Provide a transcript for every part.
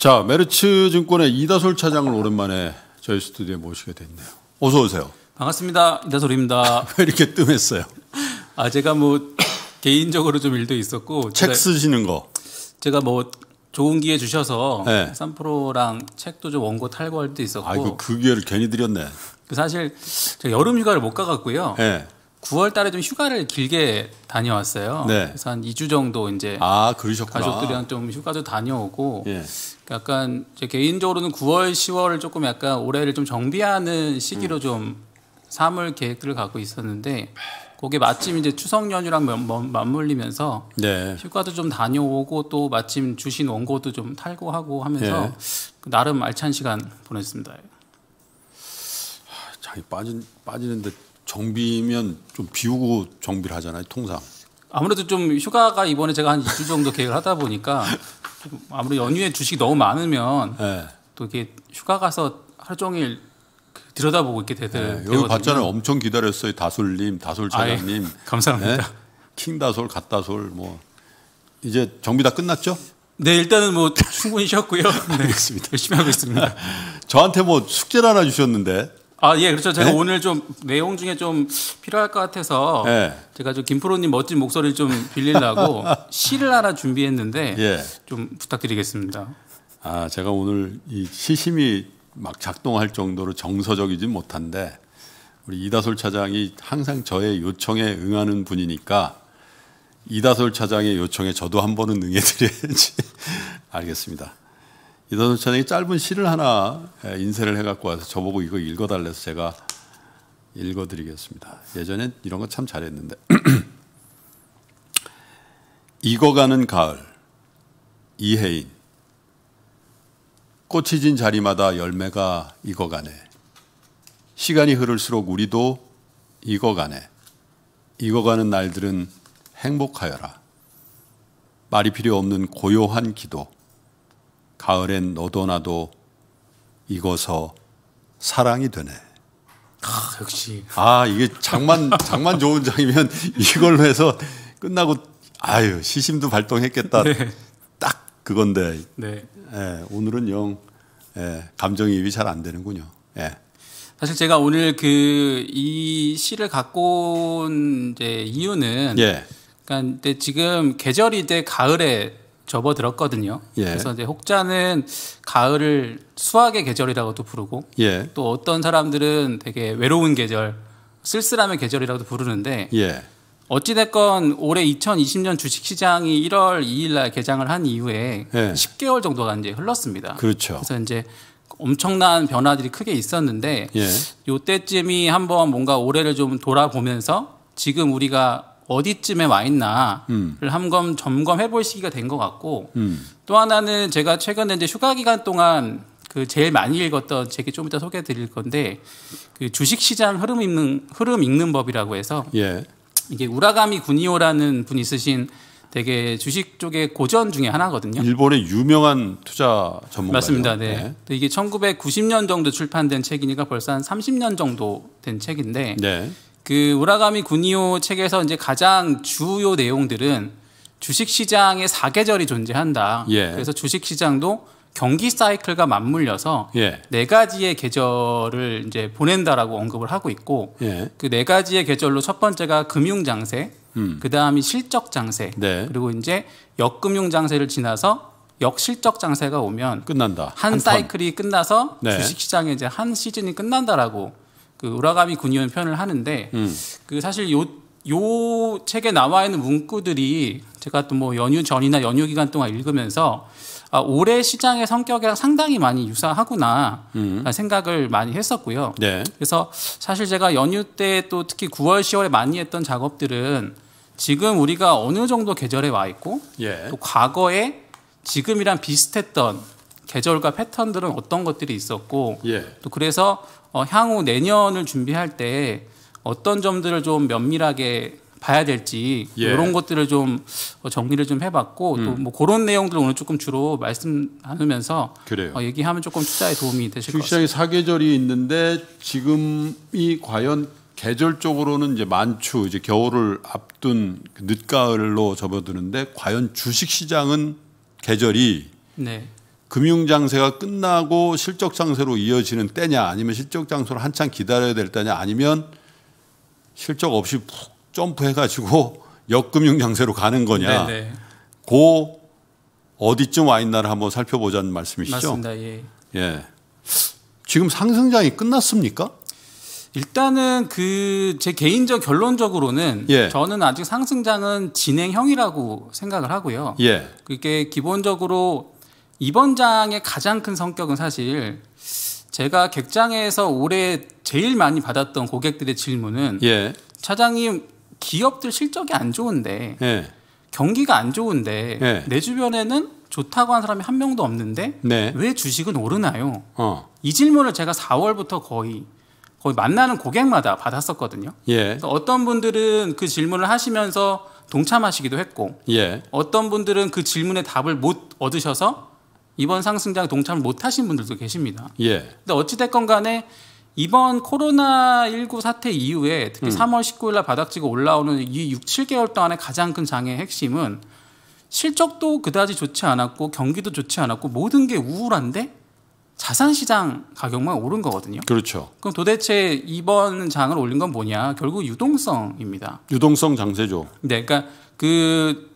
자, 메르츠 증권의 이다솔 차장을 오랜만에 저희 스튜디오에 모시게 됐네요. 어서 오세요. 반갑습니다. 이다솔입니다. 왜 이렇게 뜸했어요? 아, 제가 뭐 개인적으로 좀 일도 있었고 책 쓰시는 거. 제가 뭐 좋은 기회 주셔서 네. 삼프로랑 책도 좀 원고 탈고할 때 있었고. 아이고 그 기회를 괜히 드렸네. 그 사실 여름 휴가를 못 가갔고요. 네. 9월 달에 좀 휴가를 길게 다녀왔어요. 네. 그래서 한 2주 정도 이제 아, 그러셨구나. 가족들이랑 좀 휴가도 다녀오고 예. 약간 제 개인적으로는 9월, 10월 조금 약간 올해를 좀 정비하는 시기로 음. 좀 삼을 계획들을 갖고 있었는데 그게 마침 이제 추석 연휴랑 맞물리면서 네. 휴가도 좀 다녀오고 또 마침 주신 원고도 좀 탈고하고 하면서 네. 나름 알찬 시간 보냈습니다. 장이 빠진 빠지는데 정비면 좀 비우고 정비를 하잖아요 통상. 아무래도 좀 휴가가 이번에 제가 한 2주 정도 계획을 하다 보니까 아무래도 연휴에 주식이 너무 많으면 네. 또 이게 휴가 가서 하루 종일 그 들여다보고 있게 예, 되들. 네, 여기 봤잖아요. 엄청 기다렸어요. 다솔님, 예? 다솔 차장님. 아, 예. 감사합니다. 네? 킹다솔, 갓다솔 뭐 이제 정비 다 끝났죠? 네, 일단은 뭐 충분히 쉬었고요. 네, 알겠습니다. 열심히 하고 있습니다. 저한테 뭐 숙제를 하나 주셨는데 아, 예, 그렇죠. 제가 네? 오늘 좀 내용 중에 좀 필요할 것 같아서 네. 제가 좀 김프로님 멋진 목소리를 좀 빌리려고 시를 하나 준비했는데 예. 좀 부탁드리겠습니다. 아, 제가 오늘 이 시심이 막 작동할 정도로 정서적이진 못한데 우리 이다솔 차장이 항상 저의 요청에 응하는 분이니까 이다솔 차장의 요청에 저도 한 번은 응해드려야지. 알겠습니다. 이도선 선생이 짧은 시를 하나 예, 인쇄를 해갖고 와서 저보고 이거 읽어달래서 제가 읽어드리겠습니다. 예전엔 이런 거 참 잘했는데. 익어가는 가을, 이혜인. 꽃이 진 자리마다 열매가 익어가네. 시간이 흐를수록 우리도 익어가네. 익어가는 날들은 행복하여라. 말이 필요 없는 고요한 기도. 가을엔 너도 나도 익어서 사랑이 되네. 아, 역시. 아, 이게 장만, 장만 좋은 장이면 이걸로 해서 끝나고, 아유, 시심도 발동했겠다. 네. 딱 그건데. 네. 예, 오늘은 영, 예, 감정이입이 잘 안 되는군요. 예. 사실 제가 오늘 그 이 시를 갖고 온 이제 이유는 예. 그러니까 근데 지금 계절이 이제 가을에 접어들었거든요. 예. 그래서 이제 혹자는 가을을 수학의 계절이라고도 부르고 예. 또 어떤 사람들은 되게 외로운 계절, 쓸쓸함의 계절이라고도 부르는데 예. 어찌됐건 올해 2020년 주식시장이 1월 2일날 개장을 한 이후에 10개월 예. 정도가 이제 흘렀습니다. 그렇죠. 그래서 이제 엄청난 변화들이 크게 있었는데 예. 요때쯤이 한번 뭔가 올해를 좀 돌아보면서 지금 우리가 어디쯤에 와 있나를 음. 한번 점검해 볼 시기가 된 것 같고 음. 또 하나는 제가 최근에 이제 휴가 기간 동안 그 제일 많이 읽었던 책이 좀 이따 소개해 드릴 건데 그 주식 시장 흐름 읽는 흐름 읽는 법이라고 해서 예. 이게 우라가미 군이오라는 분이 쓰신 되게 주식 쪽의 고전 중에 하나거든요. 일본의 유명한 투자 전문가 맞습니다. 네. 네. 이게 1990년 정도 출판된 책이니까 벌써 한 30년 정도 된 책인데 네. 그 우라가미 군이오 책에서 이제 가장 주요 내용들은 주식 시장의 사계절이 존재한다. 예. 그래서 주식 시장도 경기 사이클과 맞물려서 예. 네 가지의 계절을 이제 보낸다라고 언급을 하고 있고 예. 그네 가지의 계절로 첫 번째가 금융 장세, 음. 그 다음이 실적 장세, 네. 그리고 이제 역금융 장세를 지나서 역실적 장세가 오면 끝난다. 한, 한 사이클이 끝나서 네. 주식 시장의 이제 한 시즌이 끝난다라고 그 우라가미 군이온 편을 하는데 음. 그 사실 요, 요 책에 나와 있는 문구들이 제가 또 뭐 연휴 전이나 연휴 기간 동안 읽으면서 아, 올해 시장의 성격이랑 상당히 많이 유사하구나 음. 생각을 많이 했었고요. 네. 그래서 사실 제가 연휴 때 또 특히 9월, 10월에 많이 했던 작업들은 지금 우리가 어느 정도 계절에 와 있고 예. 또 과거에 지금이랑 비슷했던 계절과 패턴들은 어떤 것들이 있었고 예. 또 그래서 어, 향후 내년을 준비할 때 어떤 점들을 좀 면밀하게 봐야 될지 뭐 예. 이런 것들을 좀 어, 정리를 좀 해봤고 음. 또뭐 그런 내용들 을 오늘 조금 주로 말씀 나누면서 어, 얘기하면 조금 투자에 도움이 되실 것 같습니다. 시장이 4계절이 있는데 지금이 과연 계절적으로는 이제 만추 이제 겨울을 앞둔 그 늦가을로 접어드는데 과연 주식 시장은 계절이 네. 금융장세가 끝나고 실적장세로 이어지는 때냐 아니면 실적장세를 한참 기다려야 될 때냐 아니면 실적 없이 푹 점프해가지고 역금융장세로 가는 거냐 네, 네. 고 어디쯤 와 있나를 한번 살펴보자는 말씀이시죠? 맞습니다. 예. 예. 지금 상승장이 끝났습니까? 일단은 그 제 개인적 결론적으로는 예. 저는 아직 상승장은 진행형이라고 생각을 하고요. 예. 그게 기본적으로 이번 장의 가장 큰 성격은 사실 제가 객장에서 올해 제일 많이 받았던 고객들의 질문은 예. 차장님 기업들 실적이 안 좋은데 예. 경기가 안 좋은데 예. 내 주변에는 좋다고 한 사람이 한 명도 없는데 네. 왜 주식은 오르나요? 어. 이 질문을 제가 4월부터 거의 거의 만나는 고객마다 받았었거든요. 그 어떤 분들은 그 질문을 하시면서 동참하시기도 했고 예. 어떤 분들은 그 질문의 답을 못 얻으셔서 이번 상승장 동참을 못 하신 분들도 계십니다. 예. 근데 어찌됐건 간에 이번 코로나 19 사태 이후에 특히 음. 3월 19일 날 바닥지고 올라오는 이 6, 7개월 동안의 가장 큰 장애의 핵심은 실적도 그다지 좋지 않았고 경기도 좋지 않았고 모든 게 우울한데 자산 시장 가격만 오른 거거든요. 그렇죠. 그럼 도대체 이번 장을 올린 건 뭐냐? 결국 유동성입니다. 유동성 장세죠. 네, 그러니까 그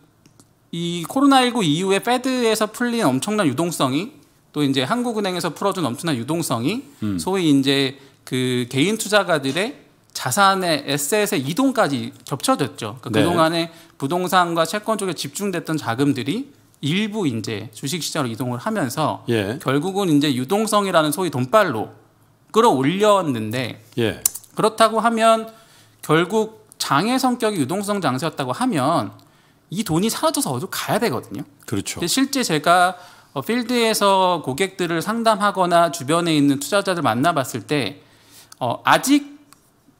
이 코로나19 이후에 패드에서 풀린 엄청난 유동성이 또 이제 한국은행에서 풀어준 엄청난 유동성이 음. 소위 이제 그 개인 투자가들의 자산의 에셋의 이동까지 겹쳐졌죠. 그러니까 네. 그동안에 부동산과 채권 쪽에 집중됐던 자금들이 일부 이제 주식 시장으로 이동을 하면서 예. 결국은 이제 유동성이라는 소위 돈빨로 끌어올렸는데 예. 그렇다고 하면 결국 장의 성격이 유동성 장세였다고 하면 이 돈이 사라져서 어디 가야 되거든요. 그렇죠. 실제 제가 어, 필드에서 고객들을 상담하거나 주변에 있는 투자자들 만나봤을 때 어, 아직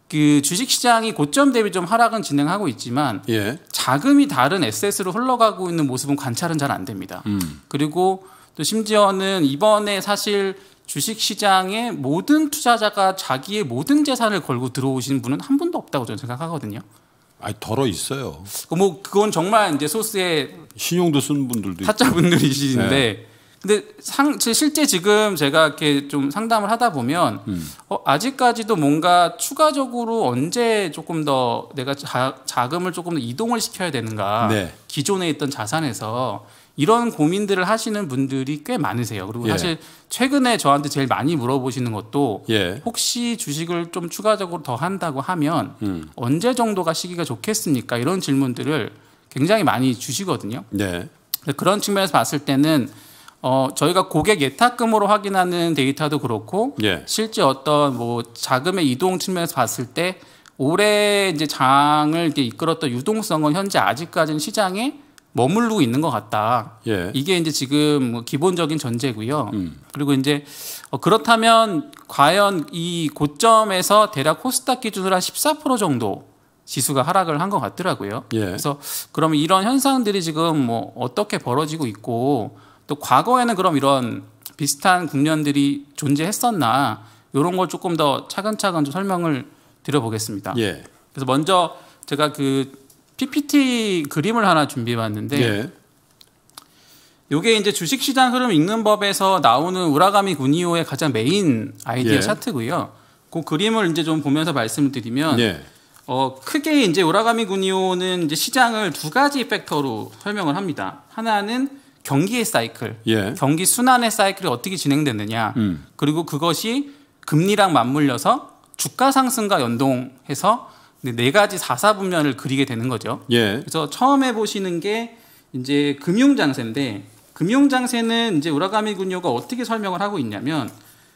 그 주식 시장이 고점 대비 좀 하락은 진행하고 있지만 예. 자금이 다른 에셋으로 흘러가고 있는 모습은 관찰은 잘 안 됩니다. 음. 그리고 또 심지어는 이번에 사실 주식 시장에 모든 투자자가 자기의 모든 재산을 걸고 들어오신 분은 한 분도 없다고 저는 생각하거든요. 아니 덜어 있어요. 어, 뭐 그건 정말 이제 소스에 신용도 쓴 분들도 타짜분들이시데 네. 근데 상, 실제 지금 제가 이렇게 좀 상담을 하다 보면 음. 어, 아직까지도 뭔가 추가적으로 언제 조금 더 내가 자, 금을 조금 더 이동을 시켜야 되는가 네. 기존에 있던 자산에서 이런 고민들을 하시는 분들이 꽤 많으세요. 그리고 예. 사실 최근에 저한테 제일 많이 물어보시는 것도 예. 혹시 주식을 좀 추가적으로 더 한다고 하면 음. 언제 정도가 시기가 좋겠습니까? 이런 질문들을 굉장히 많이 주시거든요. 네. 그런 측면에서 봤을 때는 어, 저희가 고객 예탁금으로 확인하는 데이터도 그렇고 예. 실제 어떤 뭐 자금의 이동 측면에서 봤을 때 올해 이제 장을 이끌었던 유동성은 현재 아직까지는 시장에 머물고 있는 것 같다. 예. 이게 이제 지금 뭐 기본적인 전제고요. 음. 그리고 이제 어, 그렇다면 과연 이 고점에서 대략 코스닥 기준으로 한 14% 정도 지수가 하락을 한 것 같더라고요. 예. 그래서 그럼 이런 현상들이 지금 뭐 어떻게 벌어지고 있고 또 과거에는 그럼 이런 비슷한 국면들이 존재했었나 이런 걸 조금 더 차근차근 좀 설명을 드려보겠습니다. 예. 그래서 먼저 제가 그 PPT 그림을 하나 준비해봤는데 예. 요게 이제 주식시장 흐름 읽는 법에서 나오는 우라가미 군이오의 가장 메인 아이디어 예. 차트고요. 그 그림을 이제 좀 보면서 말씀을 드리면 예. 어, 크게 이제 우라가미 군이오는 이제 시장을 두 가지 팩터로 설명을 합니다. 하나는 경기의 사이클, 예. 경기 순환의 사이클이 어떻게 진행되느냐, 음. 그리고 그것이 금리랑 맞물려서 주가 상승과 연동해서 네, 네 가지 사사 분면을 그리게 되는 거죠. 예. 그래서 처음에 보시는 게 이제 금융 장세인데 금융 장세는 이제 우라가미 군요가 어떻게 설명을 하고 있냐면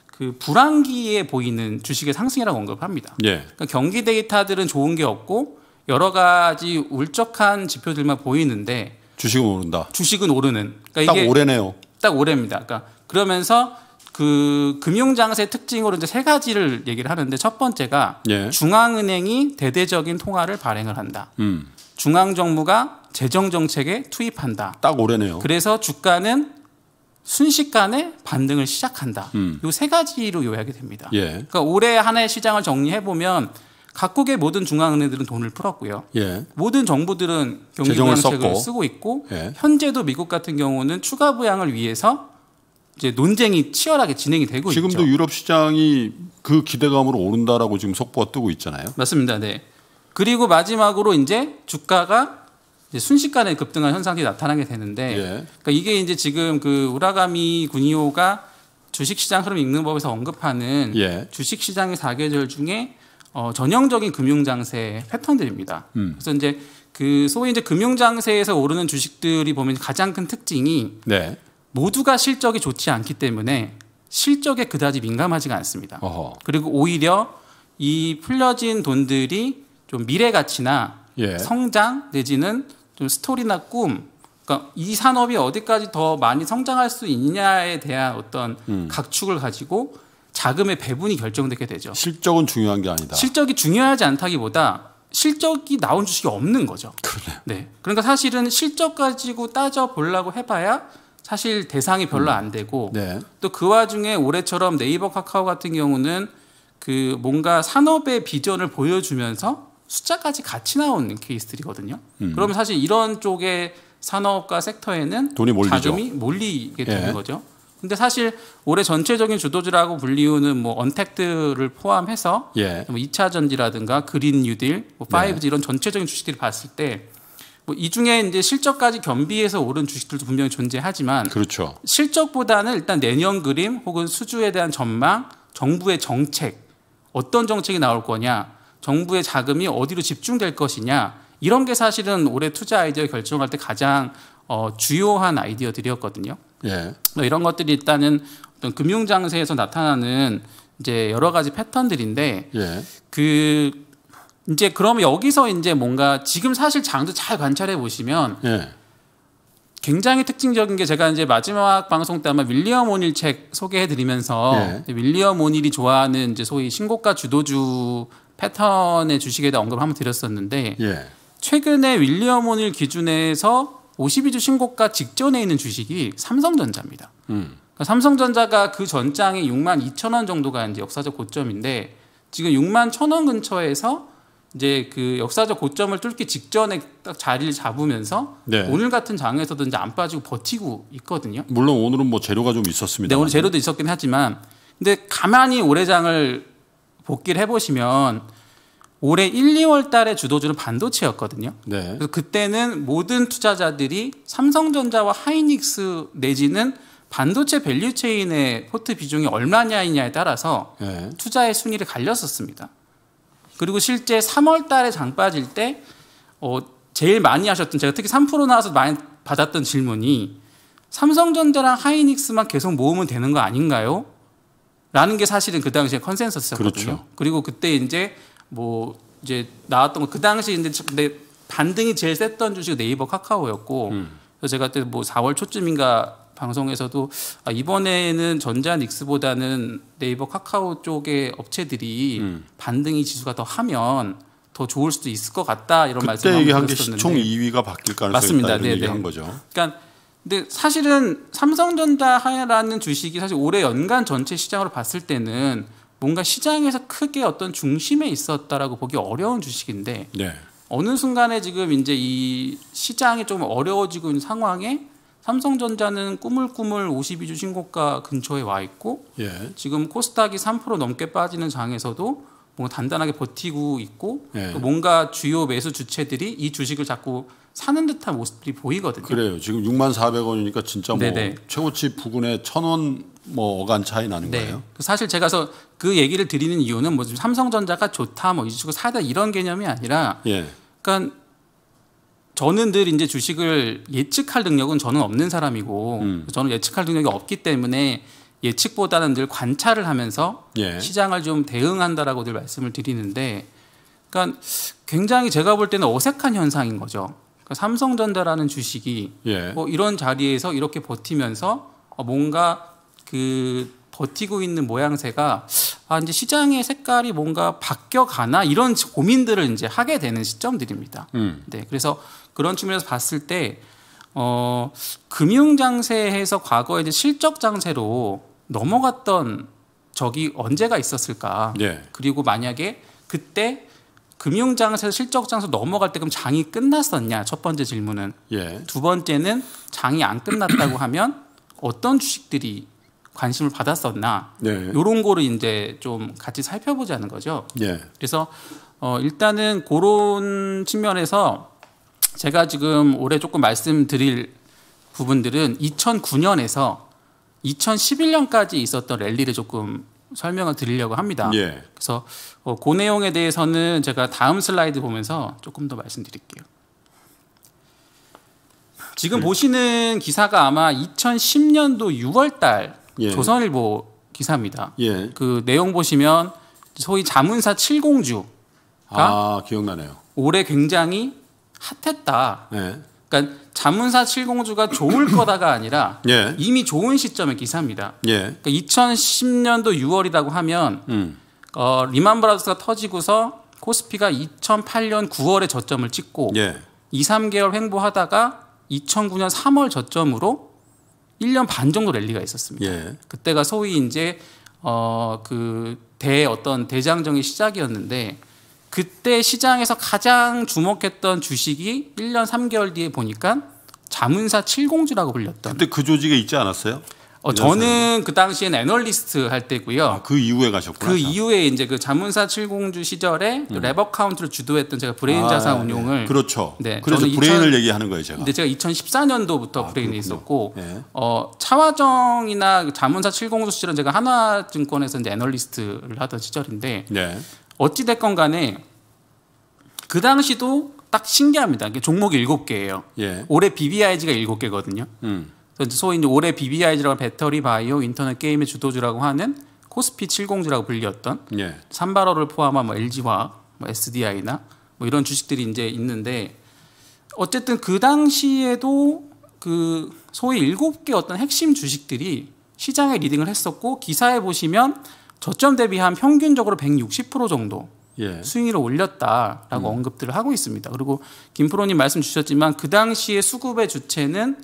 그 불황기에 보이는 주식의 상승이라고 언급합니다. 예. 그러니까 경기 데이터들은 좋은 게 없고 여러 가지 울적한 지표들만 보이는데 주식은 오른다. 주식은 오르는. 그러니까 딱 올해네요. 딱오래입니다 그러니까 그러면서 그 금융장세의 특징으로 이제 세 가지를 얘기를 하는데 첫 번째가 예. 중앙은행이 대대적인 통화를 발행을 한다. 음. 중앙정부가 재정정책에 투입한다. 딱 오래네요. 그래서 주가는 순식간에 반등을 시작한다. 음. 요세 가지로 요약이 됩니다. 예. 그러니까 올해 한해 시장을 정리해 보면 각국의 모든 중앙은행들은 돈을 풀었고요. 예. 모든 정부들은 경기 정책을 쓰고 있고 예. 현재도 미국 같은 경우는 추가 부양을 위해서 이제 논쟁이 치열하게 진행이 되고 지금도 있죠. 유럽 시장이 그 기대감으로 오른다라고 지금 속보가 뜨고 있잖아요. 맞습니다. 네. 그리고 마지막으로 이제 주가가 이제 순식간에 급등한 현상이 나타나게 되는데 예. 그러니까 이게 이제 지금 그 우라가미 군이오가 주식시장 흐름 읽는 법에서 언급하는 예. 주식시장의 사계절 중에 어, 전형적인 금융장세 패턴들입니다. 음. 그래서 이제 그 소위 이제 금융장세에서 오르는 주식들이 보면 가장 큰 특징이 네. 모두가 실적이 좋지 않기 때문에 실적에 그다지 민감하지가 않습니다. 어허. 그리고 오히려 이 풀려진 돈들이 좀 미래 가치나 예. 성장 내지는 좀 스토리나 꿈 그러니까 이 산업이 어디까지 더 많이 성장할 수 있냐에 대한 어떤 음. 각축을 가지고 자금의 배분이 결정되게 되죠. 실적은 중요한 게 아니다. 실적이 중요하지 않다기보다 실적이 나온 주식이 없는 거죠. 그러네. 네. 그러니까 사실은 실적 가지고 따져 보려고 해봐야 사실 대상이 별로 안 되고 네. 또그 와중에 올해처럼 네이버 카카오 같은 경우는 그 뭔가 산업의 비전을 보여주면서 숫자까지 같이 나온 케이스들이거든요. 음. 그러면 사실 이런 쪽의 산업과 섹터에는 돈이 자금이 몰리게 되는 예. 거죠. 근데 사실 올해 전체적인 주도주라고 불리우는 뭐 언택트를 포함해서 예. 뭐 2차 전지라든가 그린 뉴딜, 뭐 5G 네. 이런 전체적인 주식들을 봤을 때 뭐이 중에 이제 실적까지 겸비해서 오른 주식들도 분명히 존재하지만 그렇죠. 실적보다는 일단 내년 그림 혹은 수주에 대한 전망, 정부의 정책 어떤 정책이 나올 거냐, 정부의 자금이 어디로 집중될 것이냐 이런 게 사실은 올해 투자 아이디어 결정할 때 가장 어, 주요한 아이디어들이었거든요. 예. 뭐 이런 것들이 일단은 어떤 금융 장세에서 나타나는 이제 여러 가지 패턴들인데 예. 그 이제 그럼 여기서 이제 뭔가 지금 사실 장도 잘 관찰해 보시면 예. 굉장히 특징적인 게 제가 이제 마지막 방송 때 아마 윌리엄 오닐 책 소개해 드리면서 예. 윌리엄 오닐이 좋아하는 이제 소위 신고가 주도주 패턴의 주식에 대한 언급을 한번 드렸었는데 예. 최근에 윌리엄 오닐 기준에서 52주 신고가 직전에 있는 주식이 삼성전자입니다. 음. 그러니까 삼성전자가 그 전장에 6만 2천 원 정도가 이제 역사적 고점인데 지금 6만 1천 원 근처에서 이제 그 역사적 고점을 뚫기 직전에 딱 자리를 잡으면서 네. 오늘 같은 장에서도 이제 안 빠지고 버티고 있거든요. 물론 오늘은 뭐 재료가 좀 있었습니다. 네, 오늘 재료도 있었긴 하지만 근데 가만히 올해 장을 복기를 해보시면 올해 1, 2월 달에 주도주는 반도체였거든요. 네. 그래서 그때는 모든 투자자들이 삼성전자와 하이닉스 내지는 반도체 밸류체인의 포트 비중이 얼마냐에 따라서 네. 투자의 순위를 갈렸었습니다. 그리고 실제 3월 달에 장 빠질 때 어, 제일 많이 하셨던 제가 특히 3% 나와서 많이 받았던 질문이 삼성전자랑 하이닉스만 계속 모으면 되는 거 아닌가요? 라는 게 사실은 그 당시에 컨센서스였거든요. 그렇죠. 그리고 그때 이제 뭐 이제 나왔던 거그 당시 이제 근데 반등이 제일 셌던 주식 네이버 카카오였고 음. 그래서 제가 그때 뭐 4월 초쯤인가 방송에서도 아, 이번에는 전자 닉스보다는 네이버 카카오 쪽의 업체들이 음. 반등이 지수가 더 하면 더 좋을 수도 있을 것 같다 이런 말씀을 하기한게 시총 2위가 바뀔 가능성이 맞다 있다 얘기한 거죠. 그러니까 근데 사실은 삼성전자라는 주식이 사실 올해 연간 전체 시장으로 봤을 때는 뭔가 시장에서 크게 어떤 중심에 있었다라고 보기 어려운 주식인데 네. 어느 순간에 지금 이제 이 시장이 좀 어려워지고 있는 상황에 삼성전자는 꾸물꾸물 52주 신고가 근처에 와 있고 예. 지금 코스닥이 3% 넘게 빠지는 장에서도 뭔가 뭐 단단하게 버티고 있고 예. 또 뭔가 주요 매수 주체들이 이 주식을 자꾸 사는 듯한 모습들이 보이거든요. 그래요. 지금 6만 400원이니까 진짜 뭐 네네. 최고치 부근에 1,000원 뭐 어간 차이 나는 네. 거예요. 그 사실 제가서 그 얘기를 드리는 이유는 뭐 삼성전자가 좋다 뭐 이쪽으로 사다 이런 개념이 아니라 예. 그러니까 저는 늘 이제 주식을 예측할 능력은 저는 없는 사람이고 음. 저는 예측할 능력이 없기 때문에 예측보다는 늘 관찰을 하면서 예. 시장을 좀 대응한다라고 늘 말씀을 드리는데 그러니까 굉장히 제가 볼 때는 어색한 현상인 거죠. 그러니까 삼성전자라는 주식이 예. 뭐 이런 자리에서 이렇게 버티면서 어, 뭔가 그 버티고 있는 모양새가 아 이제 시장의 색깔이 뭔가 바뀌어 가나 이런 고민들을 이제 하게 되는 시점들입니다. 음. 네, 그래서 그런 측면에서 봤을 때 어, 금융장세에서 과거에 이제 실적장세로 넘어갔던 적이 언제가 있었을까? 예. 그리고 만약에 그때 금융장에서 실적장에서 넘어갈 때 그럼 장이 끝났었냐? 첫 번째 질문은. 예. 두 번째는 장이 안 끝났다고 하면 어떤 주식들이 관심을 받았었나? 예. 요런 거를 이제 좀 같이 살펴보자는 거죠. 예. 그래서 어 일단은 그런 측면에서 제가 지금 올해 조금 말씀드릴 부분들은 2009년에서 2011년까지 있었던 랠리를 조금 설명을 드리려고 합니다. 예. 그래서 그 내용에 대해서는 제가 다음 슬라이드 보면서 조금 더 말씀드릴게요. 지금 네. 보시는 기사가 아마 2010년도 6월달 예. 조선일보 기사입니다. 예. 그 내용 보시면 소위 자문사 칠공주가 아 기억나네요. 올해 굉장히 핫했다. 예. 그러니까 자문사 칠공주가 좋을 거다가 아니라 예. 이미 좋은 시점의 기사입니다. 예. 그러니까 2010년도 6월이라고 하면 음. 어, 리만 브라더스가 터지고서 코스피가 2008년 9월에 저점을 찍고 예. 2, 3개월 횡보하다가 2009년 3월 저점으로 1년 반 정도 랠리가 있었습니다. 예. 그때가 소위 이제 어, 그 대 어떤 대장정의 시작이었는데 그때 시장에서 가장 주목했던 주식이 1년 3개월 뒤에 보니까 자문사 7공주라고 불렸던. 그때 그 조직에 있지 않았어요? 어, 저는 그 당시엔 애널리스트 할 때고요. 아, 그 이후에 가셨구나. 그 이후에 이제 그 자문사 7공주 시절에 그 레버 음. 카운트를 주도했던 제가 브레인 아, 자산 네. 운용을 네. 그렇죠. 네, 그래서 브레인을 2000, 얘기하는 거예요, 제가. 근 제가 2014년도부터 아, 브레인에 있었고 네. 어, 차화정이나 자문사 7공주 시절은 제가 하나증권에서 이제 애널리스트를 하던 시절인데 네. 어찌됐건 간에 그 당시도 딱 신기합니다. 종목이 7개예요. 예. 올해 BBIG가 7개거든요. 음. 소위 이제 올해 BBIG라고 배터리, 바이오, 인터넷 게임의 주도주라고 하는 코스피 70주라고 불렸던 예. 산바로를 포함한 뭐 LG화학, 뭐 SDI나 뭐 이런 주식들이 이제 있는데 어쨌든 그 당시에도 그 소위 7개 어떤 핵심 주식들이 시장에 리딩을 했었고 기사에 보시면 저점 대비한 평균적으로 160% 정도 예. 수익률을 올렸다라고 음. 언급들을 하고 있습니다. 그리고 김프로님 말씀 주셨지만 그 당시에 수급의 주체는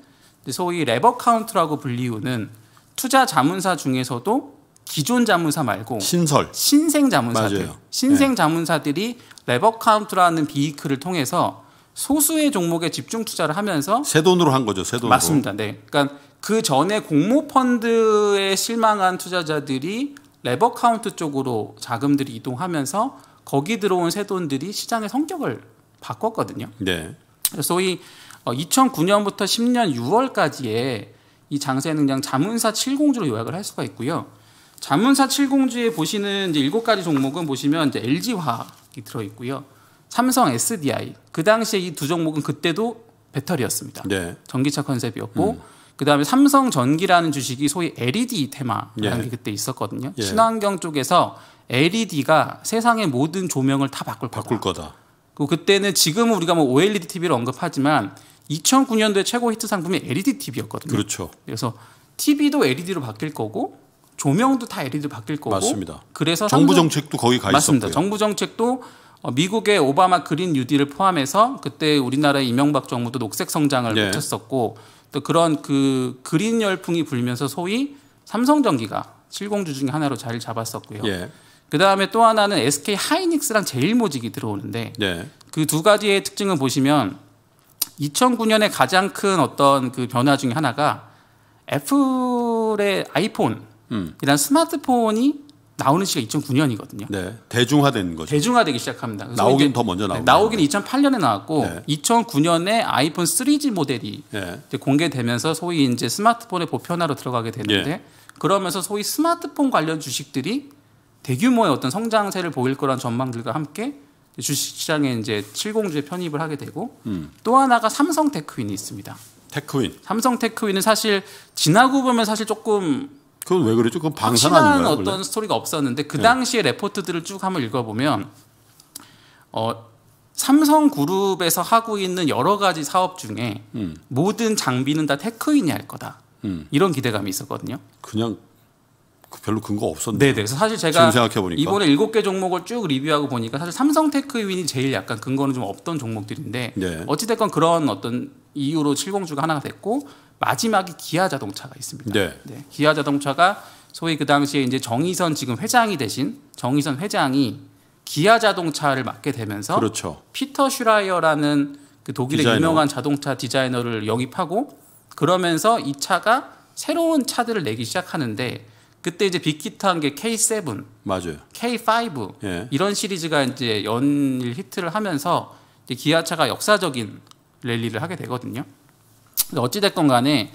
소위 레버 카운트라고 불리우는 투자 자문사 중에서도 기존 자문사 말고 신설 신생 자문사들 맞아요. 신생 예. 자문사들이 레버 카운트라는 비이크를 통해서 소수의 종목에 집중 투자를 하면서 새 돈으로 한 거죠. 새 돈으로 맞습니다. 네, 그러니까 그 전에 공모 펀드에 실망한 투자자들이 레버 카운트 쪽으로 자금들이 이동하면서 거기 들어온 새 돈들이 시장의 성격을 바꿨거든요. 네. 소위 2009년부터 어, 10년 6월까지의 이 장세 능장 자문사 7공주로 요약을 할 수가 있고요. 자문사 7공주에 보시는 이제 7가지 종목은 보시면 이제 LG화학이 들어 있고요. 삼성 SDI. 그 당시에 이 두 종목은 그때도 배터리였습니다. 네. 전기차 컨셉이었고 음. 그다음에 삼성전기라는 주식이 소위 LED 테마라는 예. 게 그때 있었거든요. 예. 친환경 쪽에서 LED가 세상의 모든 조명을 다 바꿀 거다. 바꿀 거다. 그 그때는 지금 우리가 뭐 OLED TV를 언급하지만 2009년도에 최고 히트 상품이 LED TV였거든요. 그렇죠. 그래서 TV도 LED로 바뀔 거고 조명도 다 LED로 바뀔 거고 맞습니다. 그래서 정부 삼성... 정책도 거기 가 맞습니다. 정부 정책도 어, 미국의 오바마 그린 뉴딜을 포함해서 그때 우리나라의 이명박 정부도 녹색 성장을 예. 네. 외었고 또 그런 그 그린 열풍이 불면서 소위 삼성전기가 70주 중에 하나로 자리를 잡았었고요. 예. 그 다음에 또 하나는 SK 하이닉스랑 제일모직이 들어오는데 예. 네. 그두 가지의 특징을 보시면 2009년에 가장 큰 어떤 그 변화 중에 하나가 애플의 아이폰이란 음. 스마트폰이 나오는 시가 기 2009년이거든요. 네. 대중화된 거죠. 대중화되기 시작합니다. 나오긴 더 먼저 나오고. 네, 나오긴 2008년에 나왔고 네. 2009년에 아이폰 3G 모델이 네. 공개되면서 소위 이제 스마트폰의 보편화로 들어가게 되는데 네. 그러면서 소위 스마트폰 관련 주식들이 대규모의 어떤 성장세를 보일 거란 전망들과 함께 주식시장에 이제 70주에 편입을 하게 되고 음. 또 하나가 삼성 테크윈이 있습니다. 테크윈. 삼성 테크윈은 사실 지나고 보면 사실 조금 그건 왜 그랬죠? 그건 방산 아닌가요? 어떤 원래? 스토리가 없었는데 그 당시의 네. 레포트들을 쭉 한번 읽어보면 어, 삼성그룹에서 하고 있는 여러 가지 사업 중에 음. 모든 장비는 다 테크인이 할 거다. 음. 이런 기대감이 있었거든요. 그냥 그 별로 근거 없었네요. 네, 네. 그래서 사실 제가 이번에 일곱 개 종목을 쭉 리뷰하고 보니까 사실 삼성테크윈이 제일 약간 근거는 좀 없던 종목들인데 네. 어찌됐건 그런 어떤 이후로 70주가 하나가 됐고 마지막이 기아 자동차가 있습니다. 네. 네. 기아 자동차가 소위 그 당시에 이제 정의선 지금 회장이 대신 정의선 회장이 기아 자동차를 맡게 되면서 그렇죠. 피터 슈라이어라는 그 독일의 디자이너. 유명한 자동차 디자이너를 영입하고 그러면서 이 차가 새로운 차들을 내기 시작하는데 그때 이제 빅히트한 게 K7, 맞아요. K5 예. 이런 시리즈가 이제 연일 히트를 하면서 이제 기아차가 역사적인 랠리를 하게 되거든요. 어찌됐건 간에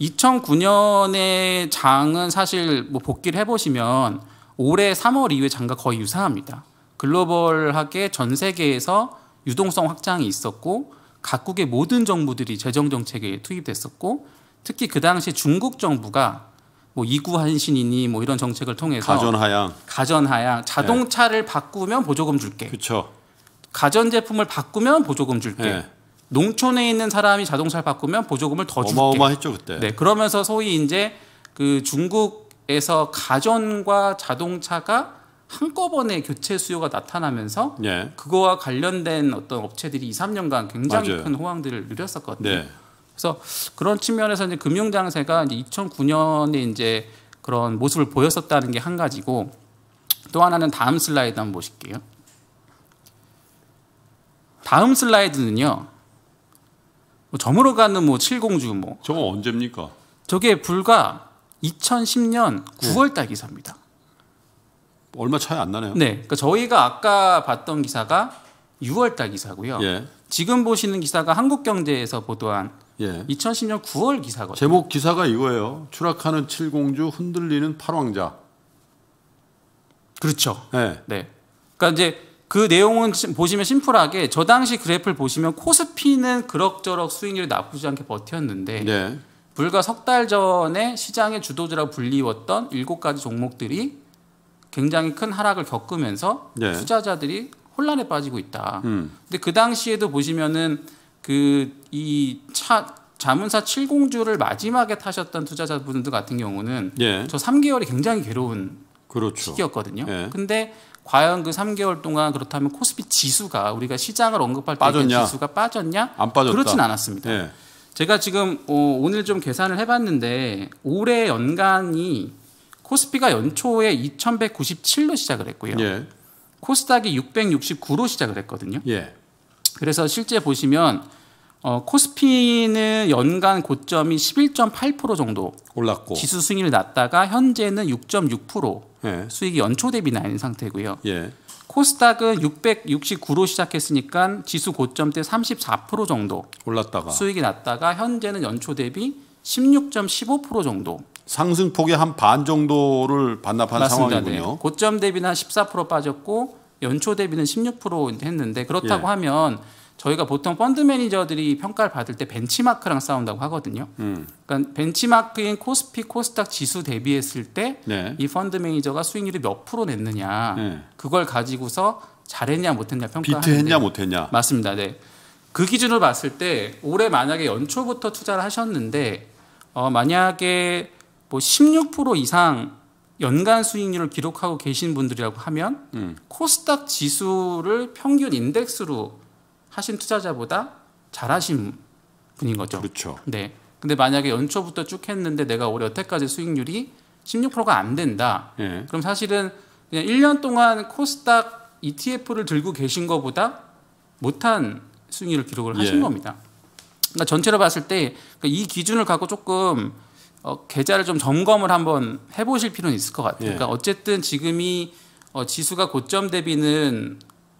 2009년에 장은 사실 뭐 복귀를 해보시면 올해 3월 이후에 장과 거의 유사합니다. 글로벌하게 전 세계에서 유동성 확장이 있었고 각국의 모든 정부들이 재정 정책에 투입됐었고 특히 그 당시 중국 정부가 뭐 이구한신이니 뭐 이런 정책을 통해서 가전하향 가전하향 자동차를 네. 바꾸면 보조금 줄게. 그렇죠. 가전제품을 바꾸면 보조금 줄게. 네. 농촌에 있는 사람이 자동차를 바꾸면 보조금을 더 줄게. 어마어마했죠 그때. 네, 그러면서 소위 이제 그 중국에서 가전과 자동차가 한꺼번에 교체 수요가 나타나면서 예. 그거와 관련된 어떤 업체들이 2, 3년간 굉장히 맞아요. 큰 호황들을 누렸었거든요. 네. 그래서 그런 측면에서 이제 금융장세가 이제 2009년에 이제 그런 모습을 보였었다는 게 한 가지고 또 하나는 다음 슬라이드 한번 보실게요. 다음 슬라이드는요. 점으로 뭐 가는 뭐 칠공주 뭐 저거 언제입니까? 저게 불과 2010년 9월 달 기사입니다. 얼마 차이 안 나네요. 네. 그러니까 저희가 아까 봤던 기사가 6월 달 기사고요. 예. 지금 보시는 기사가 한국경제에서 보도한 예. 2010년 9월 기사거든요. 제목 기사가 이거예요. 추락하는 칠공주 흔들리는 팔왕자. 그렇죠. 네. 네. 그러니까 이제 그 내용은 보시면 심플하게 저 당시 그래프를 보시면 코스피는 그럭저럭 수익률이 나쁘지 않게 버텼는데 네. 불과 석 달 전에 시장의 주도주라 불리웠던 일곱 가지 종목들이 굉장히 큰 하락을 겪으면서 네. 투자자들이 혼란에 빠지고 있다. 음. 근데 그 당시에도 보시면은 그이차 자문사 7공주를 마지막에 타셨던 투자자분들 같은 경우는 예. 저 3개월이 굉장히 괴로운 그렇죠. 시기였거든요. 예. 근데 과연 그 3개월 동안 그렇다면 코스피 지수가 우리가 시장을 언급할 때 지수가 빠졌냐? 안 빠졌다. 그렇진 않았습니다. 네. 제가 지금 어, 오늘 좀 계산을 해봤는데 올해 연간이 코스피가 연초에 2,197로 시작을 했고요. 예. 코스닥이 669로 시작을 했거든요. 예. 그래서 실제 보시면 어, 코스피는 연간 고점이 11.8% 정도 올랐고 지수 승인을 났다가 현재는 6.6% 예. 예, 수익이 연초 대비 나인 상태고요. 예. 코스닥은 669로 시작했으니까 지수 고점 때 34% 정도 올랐다가 수익이 났다가 현재는 연초 대비 16.15% 정도 상승폭의 한 반 정도를 반납한 맞습니다. 상황이군요. 네. 고점 대비는 한14% 빠졌고 연초 대비는 16% 했는데 그렇다고 예. 하면 저희가 보통 펀드 매니저들이 평가를 받을 때 벤치마크랑 싸운다고 하거든요. 음. 그러니까 벤치마크인 코스피 코스닥 지수 대비했을 때이 네. 펀드 매니저가 수익률이 몇 프로 냈느냐 네. 그걸 가지고서 잘했냐 못했냐 평가하는데 비트했냐 못했냐 맞습니다. 네. 그 기준으로 봤을 때 올해 만약에 연초부터 투자를 하셨는데 어 만약에 뭐 16% 이상 연간 수익률을 기록하고 계신 분들이라고 하면 음. 코스닥 지수를 평균 인덱스로 하신 투자자보다 잘하신 분인 거죠. 그렇죠. 네. 근데 만약에 연초부터 쭉 했는데 내가 올해 여태까지 수익률이 16%가 안 된다. 예. 그럼 사실은 그냥 1년 동안 코스닥 ETF를 들고 계신 거보다 못한 수익률을 기록을 하신 예. 겁니다. 그러니까 전체로 봤을 때이 그러니까 기준을 갖고 조금 어, 계좌를 좀 점검을 한번 해보실 필요는 있을 것 같아요. 예. 그러니까 어쨌든 지금이 어, 지수가 고점 대비는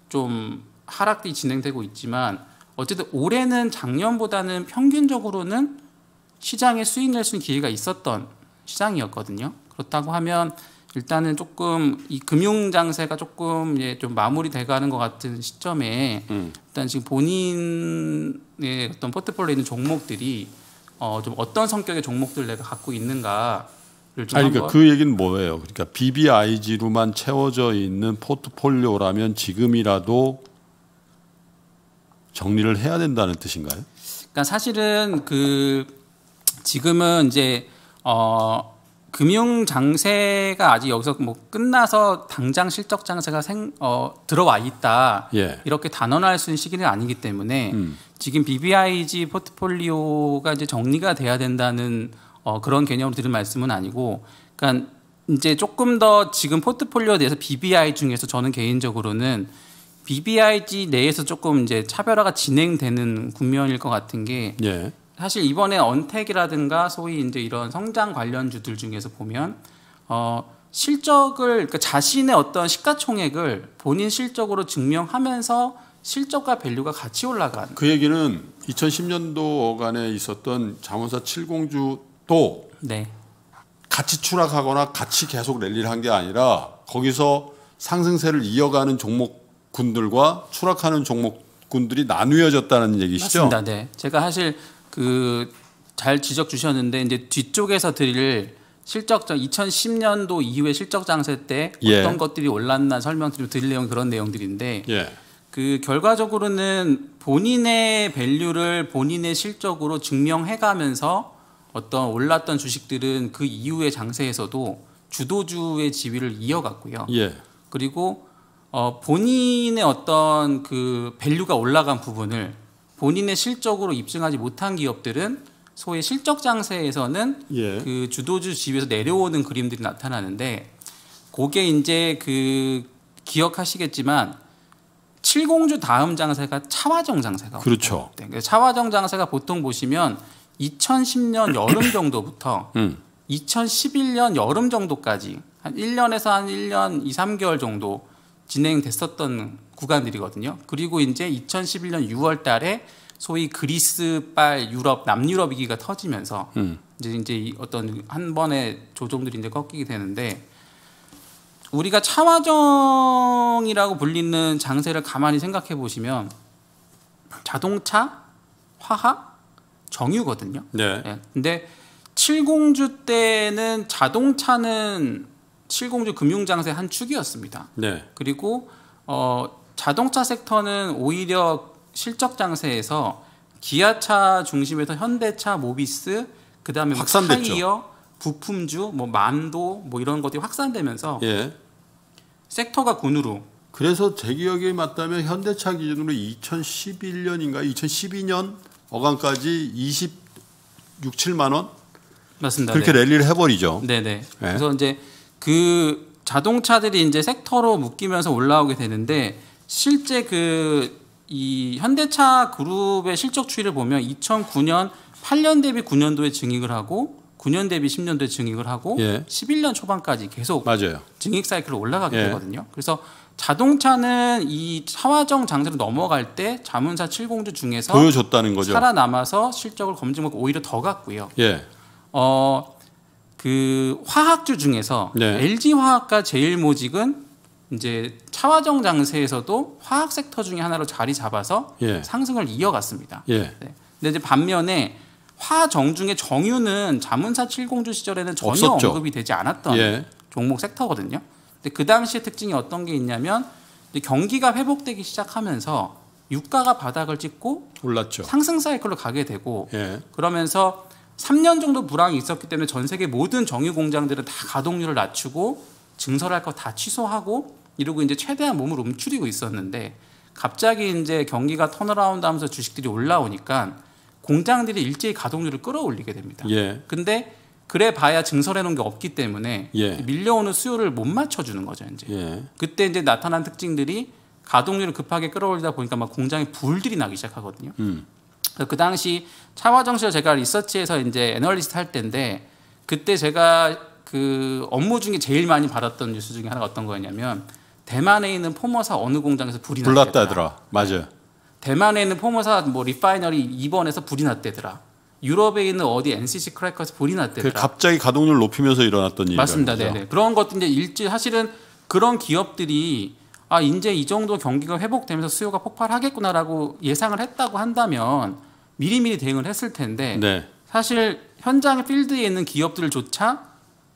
좀 하락이 진행되고 있지만 어쨌든 올해는 작년보다는 평균적으로는 시장에 수익낼 수 있는 기회가 있었던 시장이었거든요. 그렇다고 하면 일단은 조금 이 금융 장세가 조금 이제 좀 마무리돼가는 것 같은 시점에 음. 일단 지금 본인의 어떤 포트폴리오 있는 종목들이 어 좀 어떤 성격의 종목들 내가 갖고 있는가 아니, 그러니까 그 얘기는 뭐예요? 그러니까 BBIG로만 채워져 있는 포트폴리오라면 지금이라도 정리를 해야 된다는 뜻인가요? 그러니까 사실은 그 지금은 이제 어 금융 장세가 아직 여기서 뭐 끝나서 당장 실적 장세가 생, 어, 들어와 있다 예. 이렇게 단언할 수 있는 시기는 아니기 때문에 음. 지금 BBIG 포트폴리오가 이제 정리가 돼야 된다는 어, 그런 개념으로 드린 말씀은 아니고, 그러니까 이제 조금 더 지금 포트폴리오에 대해서 BBI 중에서 저는 개인적으로는 BBIG 내에서 조금 이제 차별화가 진행되는 국면일 것 같은 게 예. 사실 이번에 언택이라든가 소위 이제 이런 성장 관련주들 중에서 보면 어 실적을 그러니까 자신의 어떤 시가총액을 본인 실적으로 증명하면서 실적과 밸류가 같이 올라간. 그 얘기는 2010년도간에 있었던 자원사 70주도 네. 같이 추락하거나 같이 계속 랠리를 한 게 아니라 거기서 상승세를 이어가는 종목 군들과 추락하는 종목군들이 나누어졌다는 얘기시죠? 맞습니다. 네. 제가 사실 그 잘 지적 주셨는데 이제 뒤쪽에서 드릴 실적장 2010년도 이후에 실적 장세 때 예. 어떤 것들이 올랐나 설명드 드릴 내용 그런 내용들인데 예. 그 결과적으로는 본인의 밸류를 본인의 실적으로 증명해 가면서 어떤 올랐던 주식들은 그 이후의 장세에서도 주도주의 지위를 이어갔고요. 예. 그리고 어, 본인의 어떤 그 밸류가 올라간 부분을 본인의 실적으로 입증하지 못한 기업들은 소위 실적 장세에서는 예. 그 주도주 지위에서 내려오는 그림들이 나타나는데 그게 이제 그 기억하시겠지만 70주 다음 장세가 차화정 장세가 그렇죠. 차화정 장세가 보통 보시면 2010년 여름 정도부터 음. 2011년 여름 정도까지 한 1년에서 한 1년 2, 3개월 정도 진행됐었던 구간들이거든요. 그리고 이제 2011년 6월 달에 소위 그리스발 유럽 남유럽 위기가 터지면서 음. 이제 이제 어떤 한 번의 조종들이 이제 꺾이게 되는데 우리가 차화정이라고 불리는 장세를 가만히 생각해 보시면 자동차, 화학, 정유거든요. 네. 네. 근데 7 0주 때는 자동차는 실공주 금융장세 한 축이었습니다. 네. 그리고 어, 자동차 섹터는 오히려 실적 장세에서 기아차 중심에서 현대차, 모비스, 그다음에 뭐 확산됐죠. 타이어, 부품주, 뭐 만도 뭐 이런 것들이 확산되면서 예. 섹터가 군으로 그래서 제 기억에 맞다면 현대차 기준으로 2011년인가 2012년 어간까지 26, 7만 원 맞습니다. 그렇게 네. 랠리를 해버리죠. 네네. 네. 네. 예. 그래서 이제 그 자동차들이 이제 섹터로 묶이면서 올라오게 되는데 실제 그 이 현대차 그룹의 실적 추이를 보면 2009년 8년 대비 9년도에 증익을 하고 9년 대비 10년도에 증익을 하고 예. 11년 초반까지 계속 맞아요. 증익 사이클로 올라가게 예. 되거든요. 그래서 자동차는 이 차화정 장세로 넘어갈 때 자문사 7공주 중에서 보여줬다는 거죠. 살아남아서 실적을 검증하고 오히려 더 갔고요. 예. 어, 그 화학주 중에서 네. LG 화학과 제일모직은 이제 차화정 장세에서도 화학 섹터 중에 하나로 자리 잡아서 예. 상승을 이어갔습니다. 예. 네. 근데 이제 반면에 화정중의 정유는 자문사 7공주 시절에는 전혀 없었죠. 언급이 되지 않았던 예. 종목 섹터거든요. 근데 그 당시의 특징이 어떤 게 있냐면 경기가 회복되기 시작하면서 유가가 바닥을 찍고 올랐죠. 상승 사이클로 가게 되고 예. 그러면서 3년 정도 불황이 있었기 때문에 전 세계 모든 정유 공장들은 다 가동률을 낮추고 증설할 거 다 취소하고 이러고 이제 최대한 몸을 움츠리고 있었는데 갑자기 이제 경기가 턴어라운드 하면서 주식들이 올라오니까 공장들이 일제히 가동률을 끌어올리게 됩니다. 예. 근데 그래 봐야 증설해 놓은 게 없기 때문에 예. 밀려오는 수요를 못 맞춰 주는 거죠, 이제. 예. 그때 이제 나타난 특징들이 가동률을 급하게 끌어올리다 보니까 막 공장에 불들이 나기 시작하거든요. 음. 그 당시 차화정실 제가 리서치에서 이제 애널리스트 할 때인데 그때 제가 그 업무 중에 제일 많이 받았던 뉴스 중에 하나가 어떤 거였냐면 대만에 있는 포머사 어느 공장에서 불이 났다더라. 맞아요. 네. 대만에 있는 포머사 뭐 리파이너리 2번에서 불이 났대더라. 유럽에 있는 어디 NCC 크래커에서 불이 났대더라. 그 갑자기 가동률 높이면서 일어났던 일 맞습니다. 네네 네. 그런 것도 이제 일제 사실은 그런 기업들이 아, 이제 이 정도 경기가 회복되면서 수요가 폭발하겠구나라고 예상을 했다고 한다면 미리미리 대응을 했을 텐데 네. 사실 현장 필드에 있는 기업들조차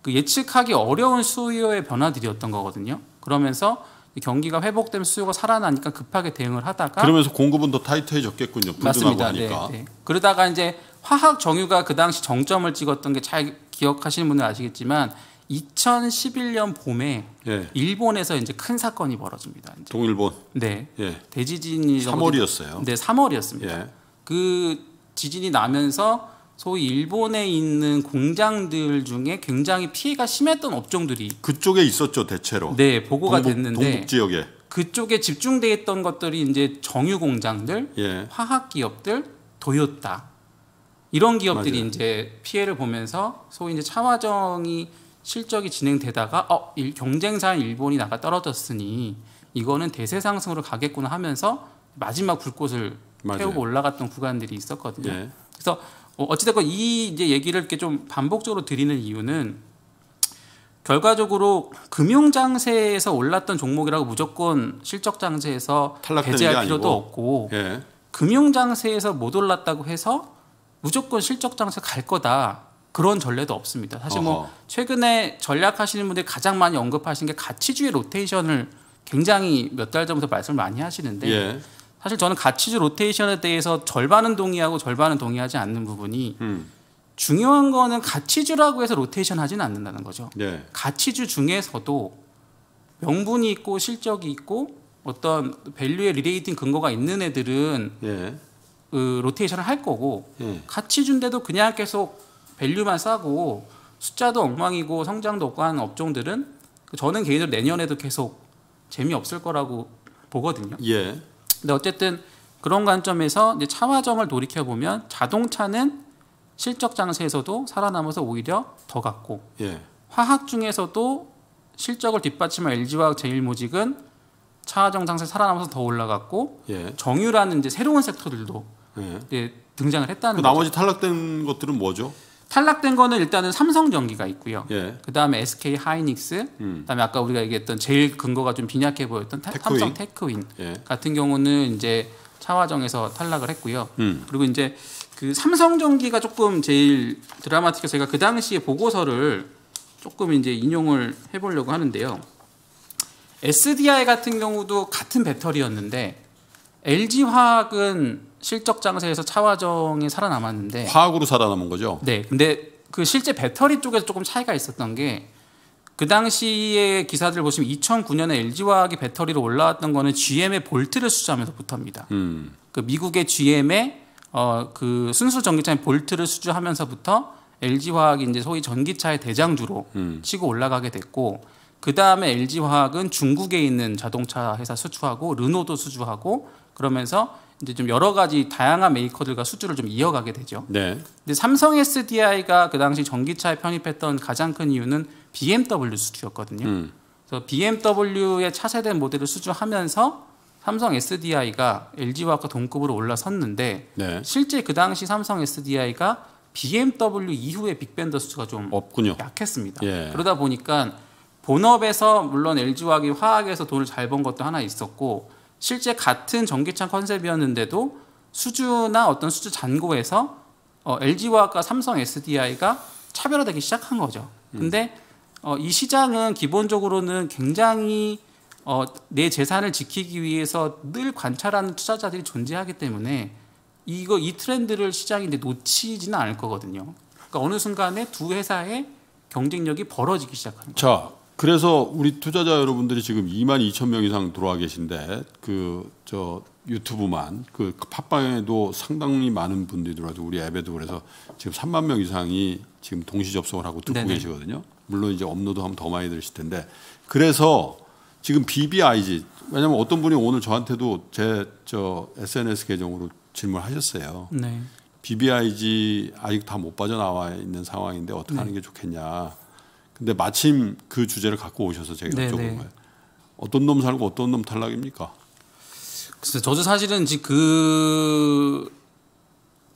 그 예측하기 어려운 수요의 변화들이었던 거거든요. 그러면서 경기가 회복되면 수요가 살아나니까 급하게 대응을 하다가 그러면서 공급은 더 타이트해졌겠군요. 맞습니다. 네, 네. 그러다가 이제 화학 정유가 그 당시 정점을 찍었던 게 잘 기억하시는 분은 아시겠지만 2011년 봄에 예. 일본에서 이제 큰 사건이 벌어집니다. 이제. 동일본. 네. 예. 대지진이 3월이었어요. 네, 3월이었습니다. 예. 그 지진이 나면서 소위 일본에 있는 공장들 중에 굉장히 피해가 심했던 업종들이 그쪽에 있었죠 대체로. 네, 보고가 동북, 됐는데 동북 지역에 그쪽에 집중돼 있던 것들이 이제 정유 공장들, 예. 화학 기업들, 도요타 이런 기업들이 맞아요. 이제 피해를 보면서 소위 이제 차화정이 실적이 진행되다가 어 경쟁사인 일본이 나가 떨어졌으니 이거는 대세 상승으로 가겠구나 하면서 마지막 불꽃을 맞아요. 태우고 올라갔던 구간들이 있었거든요. 예. 그래서 어, 어찌됐건 이 이제 얘기를 이렇게 좀 반복적으로 드리는 이유는 결과적으로 금융 장세에서 올랐던 종목이라고 무조건 실적 장세에서 배제할 필요도 없고 예. 금융 장세에서 못 올랐다고 해서 무조건 실적 장세 갈 거다. 그런 전례도 없습니다. 사실 뭐 어허. 뭐 최근에 전략하시는 분들이 가장 많이 언급하시는 게 가치주의 로테이션을 굉장히 몇 달 전부터 말씀을 많이 하시는데 예. 사실 저는 가치주 로테이션에 대해서 절반은 동의하고 절반은 동의하지 않는 부분이 음. 중요한 거는 가치주라고 해서 로테이션 하지는 않는다는 거죠. 예. 가치주 중에서도 명분이 있고 실적이 있고 어떤 밸류의 리레이팅 근거가 있는 애들은 예. 그 로테이션을 할 거고 예. 가치주인데도 그냥 계속 밸류만 싸고 숫자도 엉망이고 성장도 없고 하는 업종들은 저는 개인적으로 내년에도 계속 재미없을 거라고 보거든요. 예. 근데 어쨌든 그런 관점에서 이제 차화점을 돌이켜 보면 자동차는 실적 장세에서도 살아남아서 오히려 더 갔고 예. 화학 중에서도 실적을 뒷받침한 l g 와 제일모직은 차화정 장세 살아남아서 더 올라갔고 예. 정유라는 이제 새로운 섹터들도 예. 등장을 했다는 그 거죠. 나머지 탈락된 것들은 뭐죠? 탈락된 거는 일단은 삼성전기가 있고요. 예. 그 다음에 SK 하이닉스, 음. 그다음에 아까 우리가 얘기했던 제일 근거가 좀 빈약해 보였던 테크윈. 삼성 테크윈 예. 같은 경우는 이제 차화정에서 탈락을 했고요. 음. 그리고 이제 그 삼성전기가 조금 제일 드라마틱해서 제가 그 당시에 보고서를 조금 이제 인용을 해보려고 하는데요. SDI 같은 경우도 같은 배터리였는데 LG화학은 실적 장세에서 차화정이 살아남았는데 화학으로 살아남은 거죠. 네. 근데 그 실제 배터리 쪽에서 조금 차이가 있었던 게 그 당시의 기사들 보시면 2009년에 LG화학이 배터리로 올라왔던 거는 GM의 볼트를 수주하면서 부터입니다 음. 그 미국의 GM의 어그 순수 전기차인 볼트를 수주하면서부터 LG화학이 이제 소위 전기차의 대장주로 음. 치고 올라가게 됐고 그 다음에 LG화학은 중국에 있는 자동차 회사 수주하고 르노도 수주하고 그러면서 이제 좀 여러 가지 다양한 메이커들과 수주를 좀 이어가게 되죠. 네. 근데 삼성 SDI가 그 당시 전기차에 편입했던 가장 큰 이유는 BMW 수주였거든요. 음. 그래서 BMW의 차세대 모델을 수주하면서 삼성 SDI가 LG와 아 동급으로 올라섰는데 네. 실제 그 당시 삼성 SDI가 BMW 이후에 빅밴더 수가 좀 없군요. 약했습니다. 예. 그러다 보니까 본업에서 물론 LG화학이 그 화학에서 돈을 잘 번 것도 하나 있었고 실제 같은 전기차 컨셉이었는데도 수주나 어떤 수주 잔고에서 어, LG와 삼성 SDI가 차별화되기 시작한 거죠. 음. 근데 어, 이 시장은 기본적으로는 굉장히 어, 내 재산을 지키기 위해서 늘 관찰하는 투자자들이 존재하기 때문에 이거 이 트렌드를 시장이 이 놓치지는 않을 거거든요. 그러니까 어느 순간에 두 회사의 경쟁력이 벌어지기 시작합니다 자, 그래서 우리 투자자 여러분들이 지금 2만 2천 명 이상 들어와 계신데 그 저 유튜브만 그 팟빵에도 상당히 많은 분들이 들어와서 우리 앱에도 그래서 지금 3만 명 이상이 지금 동시 접속을 하고 듣고 네네. 계시거든요. 물론 이제 업로드하면 더 많이 들으실 텐데 그래서 지금 BBIG 왜냐면 어떤 분이 오늘 저한테도 제 저 SNS 계정으로 질문하셨어요. 네. BBIG 아직 다 못 빠져나와 있는 상황인데 어떻게 네. 하는 게 좋겠냐. 근데 마침 그 주제를 갖고 오셔서 제가 네네. 여쭤본 네. 거예요. 어떤 놈 살고 어떤 놈 탈락입니까? 글쎄, 저도 사실은 지금 그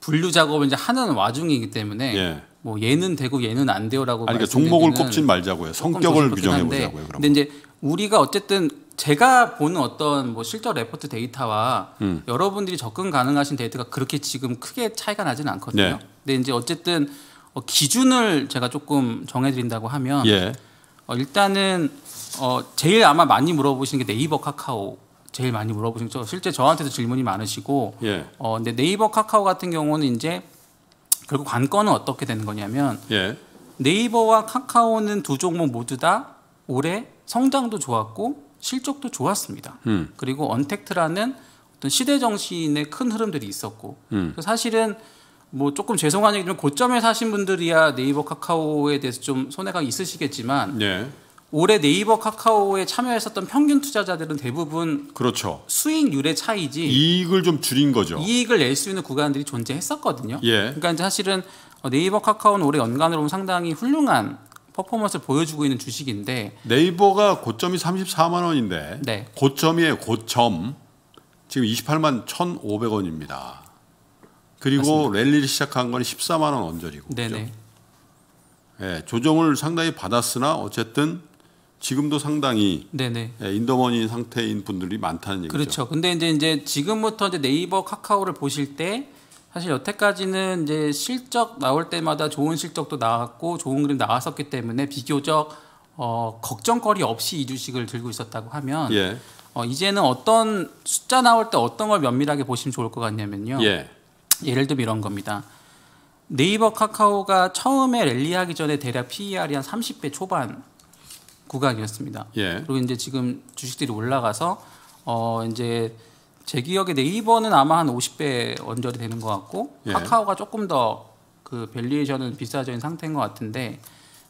분류 작업을 이제 하는 와중이기 때문에 예. 뭐 얘는 되고 얘는 안 돼요라고 그러니까 종목을 꼽진 말자고요. 성격을 규정해 보자고요. 근데 이제 우리가 어쨌든 제가 보는 어떤 뭐 실적 레포트 데이터와 음. 여러분들이 접근 가능하신 데이터가 그렇게 지금 크게 차이가 나지는 않거든요. 네. 근데 이제 어쨌든 어, 기준을 제가 조금 정해드린다고 하면 예. 어, 일단은 어, 제일 아마 많이 물어보시는 게 네이버 카카오 제일 많이 물어보시는 실제 저한테도 질문이 많으시고 예. 어, 근데 네이버 카카오 같은 경우는 이제 결국 관건은 어떻게 되는 거냐면 예. 네이버와 카카오는 두 종목 모두 다 올해 성장도 좋았고 실적도 좋았습니다. 음. 그리고 언택트라는 어떤 시대 정신의 큰 흐름들이 있었고 음. 사실은 뭐 조금 죄송한 얘기지만 고점에 사신 분들이야 네이버 카카오에 대해서 좀 손해가 있으시겠지만 예. 올해 네이버 카카오에 참여했었던 평균 투자자들은 대부분 그렇죠. 수익률의 차이지 이익을 좀 줄인 거죠. 이익을 낼 수 있는 구간들이 존재했었거든요. 예. 그러니까 이제 사실은 어, 네이버 카카오는 올해 연간으로 상당히 훌륭한 퍼포먼스를 보여주고 있는 주식인데 네이버가 고점이 34만 원인데 네. 고점이에요. 고점. 지금 28만 1,500원입니다. 그리고 맞습니다. 랠리를 시작한 건 14만 원 언저리고. 네네. 그렇죠? 예, 조정을 상당히 받았으나 어쨌든 지금도 상당히 네네. 예, 인더머니 상태인 분들이 많다는 얘기죠. 그렇죠. 근데 이제 이제 지금부터 이제 네이버 카카오를 보실 때 사실 여태까지는 이제 실적 나올 때마다 좋은 실적도 나왔고 좋은 그림 나왔었기 때문에 비교적 어, 걱정거리 없이 이 주식을 들고 있었다고 하면 예. 어, 이제는 어떤 숫자 나올 때 어떤 걸 면밀하게 보시면 좋을 것 같냐면요. 예. 예를 들면 이런 겁니다. 네이버 카카오가 처음에 랠리하기 전에 대략 PER이 한 30배 초반 구간이었습니다. 예. 그리고 이제 지금 주식들이 올라가서 어 이제 제 기억에 네이버는 아마 한 50배 언저리 되는 것 같고 예. 카카오가 조금 더 그 밸리에이션은 비싸져 있는 상태인 것 같은데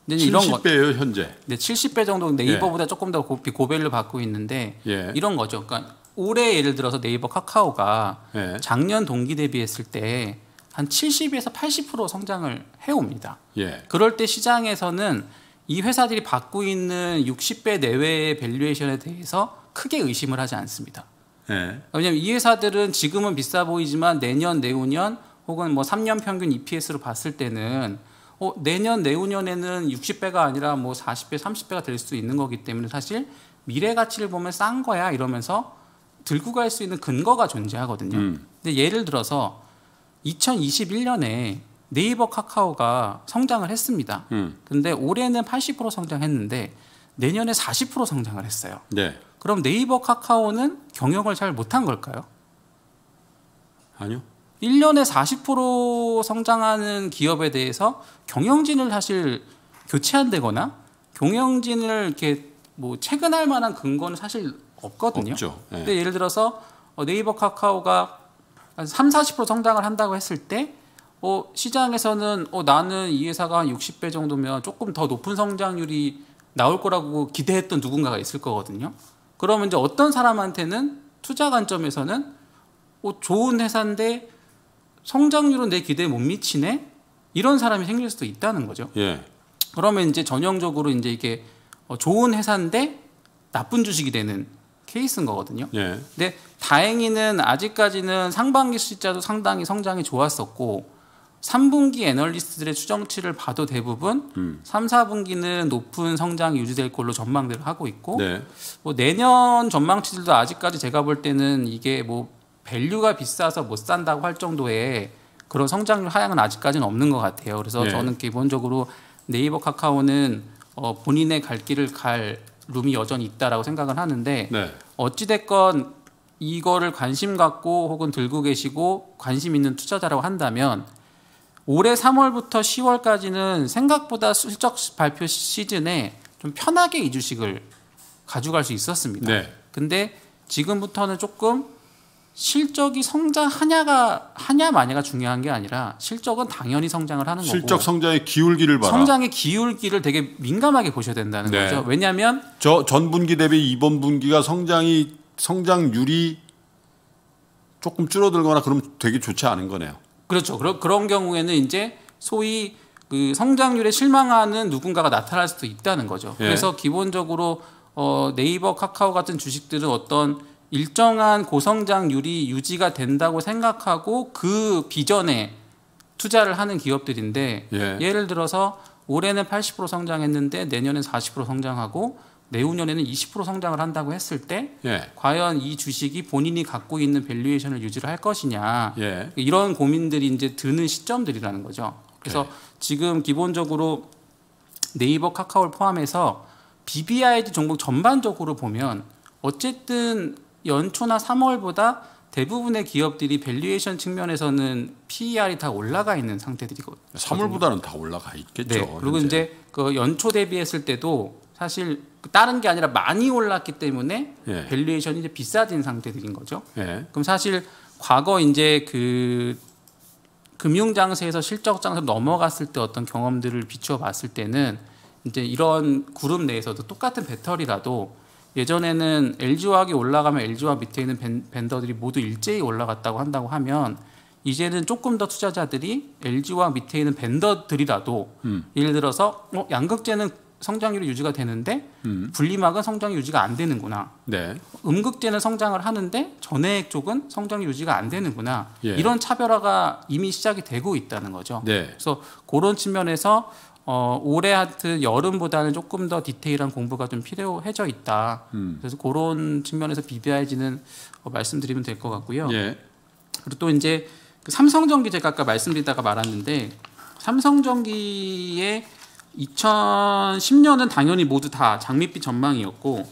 근데 70배예요 현재. 네, 70배 정도 예. 네이버보다 예. 조금 더 고, 고밸류 받고 있는데 예. 이런 거죠. 그러니까 올해 예를 들어서 네이버 카카오가 예. 작년 동기 대비했을 때 한 70에서 80% 성장을 해옵니다. 예. 그럴 때 시장에서는 이 회사들이 받고 있는 60배 내외의 밸류에이션에 대해서 크게 의심을 하지 않습니다. 예. 왜냐하면 이 회사들은 지금은 비싸 보이지만 내년, 내후년 혹은 뭐 3년 평균 EPS로 봤을 때는 어, 내년, 내후년에는 60배가 아니라 뭐 40배, 30배가 될 수 있는 거기 때문에 사실 미래 가치를 보면 싼 거야 이러면서 들고 갈 수 있는 근거가 존재하거든요. 음. 근데 예를 들어서 2021년에 네이버 카카오가 성장을 했습니다. 음. 근데 올해는 80% 성장했는데 내년에 40% 성장을 했어요. 네. 그럼 네이버 카카오는 경영을 잘 못한 걸까요? 아니요. 1년에 40% 성장하는 기업에 대해서 경영진을 사실 교체한다거나 경영진을 이렇게 뭐 체근할 만한 근거는 사실 없거든요. 없죠. 네. 근데 예를 들어서 어, 네이버 카카오가 한 3, 40% 성장을 한다고 했을 때 어, 시장에서는 어, 나는 이 회사가 한 60배 정도면 조금 더 높은 성장률이 나올 거라고 기대했던 누군가가 있을 거거든요. 그러면 이제 어떤 사람한테는 투자 관점에서는 어, 좋은 회사인데 성장률은 내 기대에 못 미치네? 이런 사람이 생길 수도 있다는 거죠. 예. 그러면 이제 전형적으로 이제 이게 어, 좋은 회사인데 나쁜 주식이 되는 케이스인 거거든요. 예. 근데 다행히는 아직까지는 상반기 숫자도 상당히 성장이 좋았었고 3분기 애널리스트들의 추정치를 봐도 대부분 음. 3, 4분기는 높은 성장이 유지될 걸로 전망들을 하고 있고 네. 뭐 내년 전망치들도 아직까지 제가 볼 때는 이게 뭐 밸류가 비싸서 못 산다고 할 정도의 그런 성장률 하향은 아직까지는 없는 것 같아요. 그래서 네. 저는 기본적으로 네이버 카카오는 어, 본인의 갈 길을 갈 룸이 여전히 있다라고 생각을 하는데 네. 어찌 됐건 이거를 관심 갖고 혹은 들고 계시고 관심 있는 투자자라고 한다면 올해 3월부터 10월까지는 생각보다 실적 발표 시즌에 좀 편하게 이주식을 가져갈 수 있었습니다. 네. 근데 지금부터는 조금 실적이 성장하냐가 하냐 마냐가 중요한 게 아니라 실적은 당연히 성장을 하는 실적 거고 실적 성장의 기울기를 봐라. 성장의 기울기를 되게 민감하게 보셔야 된다는 네. 거죠. 왜냐하면 저전 분기 대비 이번 분기가 성장이 성장률이 조금 줄어들거나 그러면 되게 좋지 않은 거네요. 그렇죠. 그러, 그런 경우에는 이제 소위 그 성장률에 실망하는 누군가가 나타날 수도 있다는 거죠. 예. 그래서 기본적으로 어, 네이버, 카카오 같은 주식들은 어떤 일정한 고성장률이 유지가 된다고 생각하고 그 비전에 투자를 하는 기업들인데 예. 예를 들어서 올해는 80% 성장했는데 내년엔 40% 성장하고 내후년에는 20% 성장을 한다고 했을 때 예. 과연 이 주식이 본인이 갖고 있는 밸류에이션을 유지를 할 것이냐 예. 이런 고민들이 이제 드는 시점들이라는 거죠. 그래서 오 지금 기본적으로 네이버 카카오를 포함해서 BBID 종목 전반적으로 보면 어쨌든 연초나 3월보다 대부분의 기업들이 밸류에이션 측면에서는 PER이 다 올라가 있는 상태들이거든요. 3월보다는 다 올라가 있겠죠. 네. 그리고 이제 그 연초 대비했을 때도 사실 그 다른 게 아니라 많이 올랐기 때문에 예. 밸류에이션이 이제 비싸진 상태들인 거죠. 예. 그럼 사실 과거 이제 그 금융 장세에서 실적 장세로 넘어갔을 때 어떤 경험들을 비추어 봤을 때는 이제 이런 그룹 내에서도 똑같은 배터리라도 예전에는 LG화학이 올라가면 LG화학 밑에 있는 벤더들이 모두 일제히 올라갔다고 한다고 하면 이제는 조금 더 투자자들이 LG화학 밑에 있는 벤더들이라도 음. 예를 들어서 어, 양극재는 성장률이 유지가 되는데 음. 분리막은 성장이 유지가 안 되는구나. 네. 음극재는 성장을 하는데 전해액 쪽은 성장이 유지가 안 되는구나. 예. 이런 차별화가 이미 시작이 되고 있다는 거죠. 네. 그래서 그런 측면에서 어, 올해 하여튼 여름보다는 조금 더 디테일한 공부가 좀 필요해져 있다. 음. 그래서 그런 측면에서 BBIG는 어, 말씀드리면 될 것 같고요. 예. 그리고 또 이제 그 삼성전기 제가 아까 말씀드리다가 말았는데 삼성전기의 2010년은 당연히 모두 다 장밋빛 전망이었고